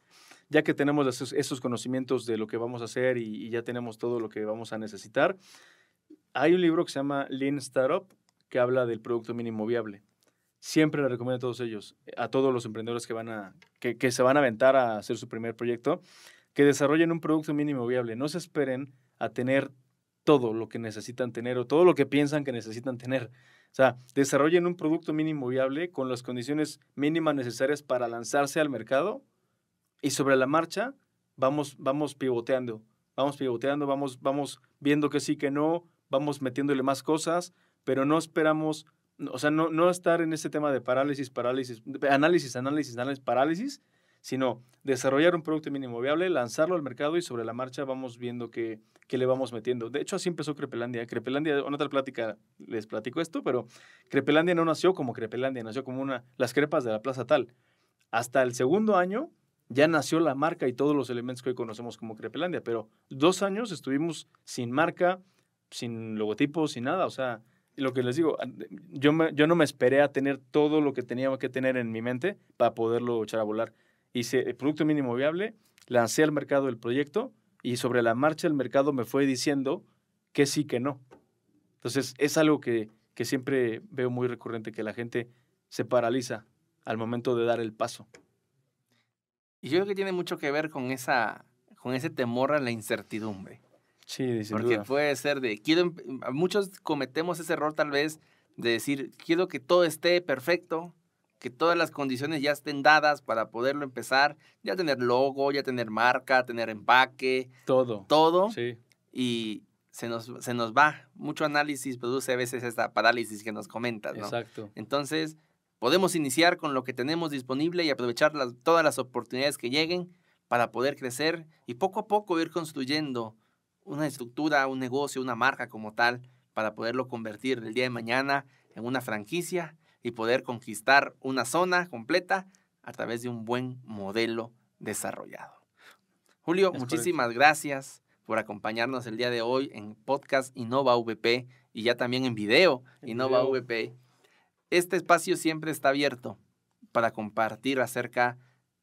ya que tenemos esos, conocimientos de lo que vamos a hacer y, y ya tenemos todo lo que vamos a necesitar, hay un libro que se llama Lean Startup que habla del producto mínimo viable siempre le recomiendo a todos ellos, eh, a todos los emprendedores que, van a, que, se van a aventar a hacer su primer proyecto, que desarrollen un producto mínimo viable. No se esperen a tener todo lo que necesitan tener o todo lo que piensan que necesitan tener. O sea, desarrollen un producto mínimo viable con las condiciones mínimas necesarias para lanzarse al mercado y sobre la marcha vamos, vamos pivoteando, vamos pivoteando, vamos, vamos viendo que sí, que no, vamos metiéndole más cosas, pero no esperamos o sea, no, no estar en este tema de parálisis, parálisis, análisis, análisis, análisis, parálisis, sino desarrollar un producto mínimo viable, lanzarlo al mercado y sobre la marcha vamos viendo qué, le vamos metiendo. De hecho, así empezó Crepelandia. Crepelandia, en otra plática les platico esto, pero Crepelandia no nació como Crepelandia, nació como una, las crepas de la plaza tal. Hasta el segundo año ya nació la marca y todos los elementos que hoy conocemos como Crepelandia, pero dos años estuvimos sin marca, sin logotipo, sin nada, o sea, lo que les digo, yo, yo no me esperé a tener todo lo que tenía que tener en mi mente para poderlo echar a volar. Hice el producto mínimo viable, lancé al mercado el proyecto y sobre la marcha el mercado me fue diciendo que sí, que no. Entonces, es algo que, que siempre veo muy recurrente, que la gente se paraliza al momento de dar el paso. Y yo creo que tiene mucho que ver con, esa, con ese temor a la incertidumbre. Sí, Porque puede ser de, quiero, em-", em, muchos cometemos ese error tal vez de decir, quiero que todo esté perfecto, que todas las condiciones ya estén dadas para poderlo empezar, ya tener logo, ya tener marca, tener empaque. Todo. Todo. Sí. Y se nos, se nos va. Mucho análisis produce a veces esta parálisis que nos comentas, ¿no? Exacto. Entonces, podemos iniciar con lo que tenemos disponible y aprovechar todas las oportunidades que lleguen para poder crecer y poco a poco ir construyendo una estructura, un negocio, una marca como tal, para poderlo convertir el día de mañana en una franquicia y poder conquistar una zona completa a través de un buen modelo desarrollado. Julio, muchísimas gracias por acompañarnos el día de hoy en podcast InnovaVP y ya también en video InnovaVP. Este espacio siempre está abierto para compartir acerca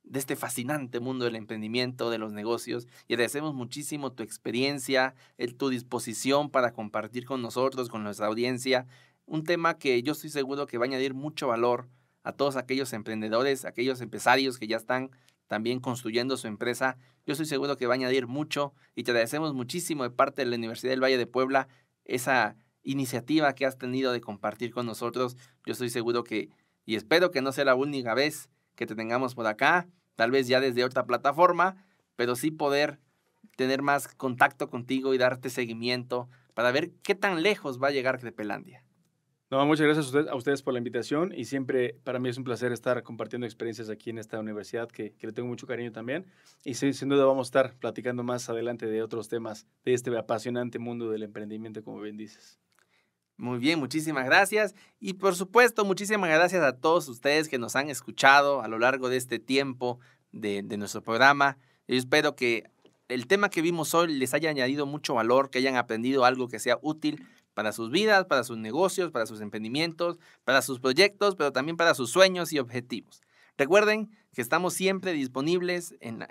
de este fascinante mundo del emprendimiento, de los negocios. Y agradecemos muchísimo tu experiencia, tu disposición para compartir con nosotros, con nuestra audiencia, un tema que yo estoy seguro que va a añadir mucho valor a todos aquellos emprendedores, aquellos empresarios que ya están también construyendo su empresa. Yo estoy seguro que va a añadir mucho y te agradecemos muchísimo de parte de la Universidad del Valle de Puebla esa iniciativa que has tenido de compartir con nosotros. Yo estoy seguro que, y espero que no sea la única vez que te tengamos por acá, tal vez ya desde otra plataforma, pero sí poder tener más contacto contigo y darte seguimiento para ver qué tan lejos va a llegar Pelandia. No, muchas gracias a, ustedes por la invitación y siempre para mí es un placer estar compartiendo experiencias aquí en esta universidad que, que le tengo mucho cariño también y sin duda vamos a estar platicando más adelante de otros temas de este apasionante mundo del emprendimiento como bien dices. Muy bien, muchísimas gracias. Y por supuesto, muchísimas gracias a todos ustedes que nos han escuchado a lo largo de este tiempo de, nuestro programa. Yo espero que el tema que vimos hoy les haya añadido mucho valor, que hayan aprendido algo que sea útil para sus vidas, para sus negocios, para sus emprendimientos, para sus proyectos, pero también para sus sueños y objetivos. Recuerden que estamos siempre disponibles en,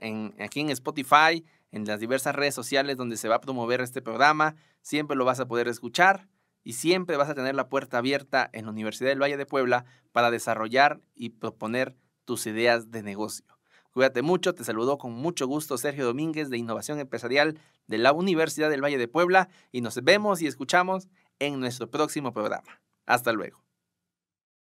aquí en Spotify, en las diversas redes sociales donde se va a promover este programa. Siempre lo vas a poder escuchar y siempre vas a tener la puerta abierta en la Universidad del Valle de Puebla para desarrollar y proponer tus ideas de negocio. Cuídate mucho, te saludó con mucho gusto Sergio Domínguez de Innovación Empresarial de la Universidad del Valle de Puebla y nos vemos y escuchamos en nuestro próximo programa. Hasta luego.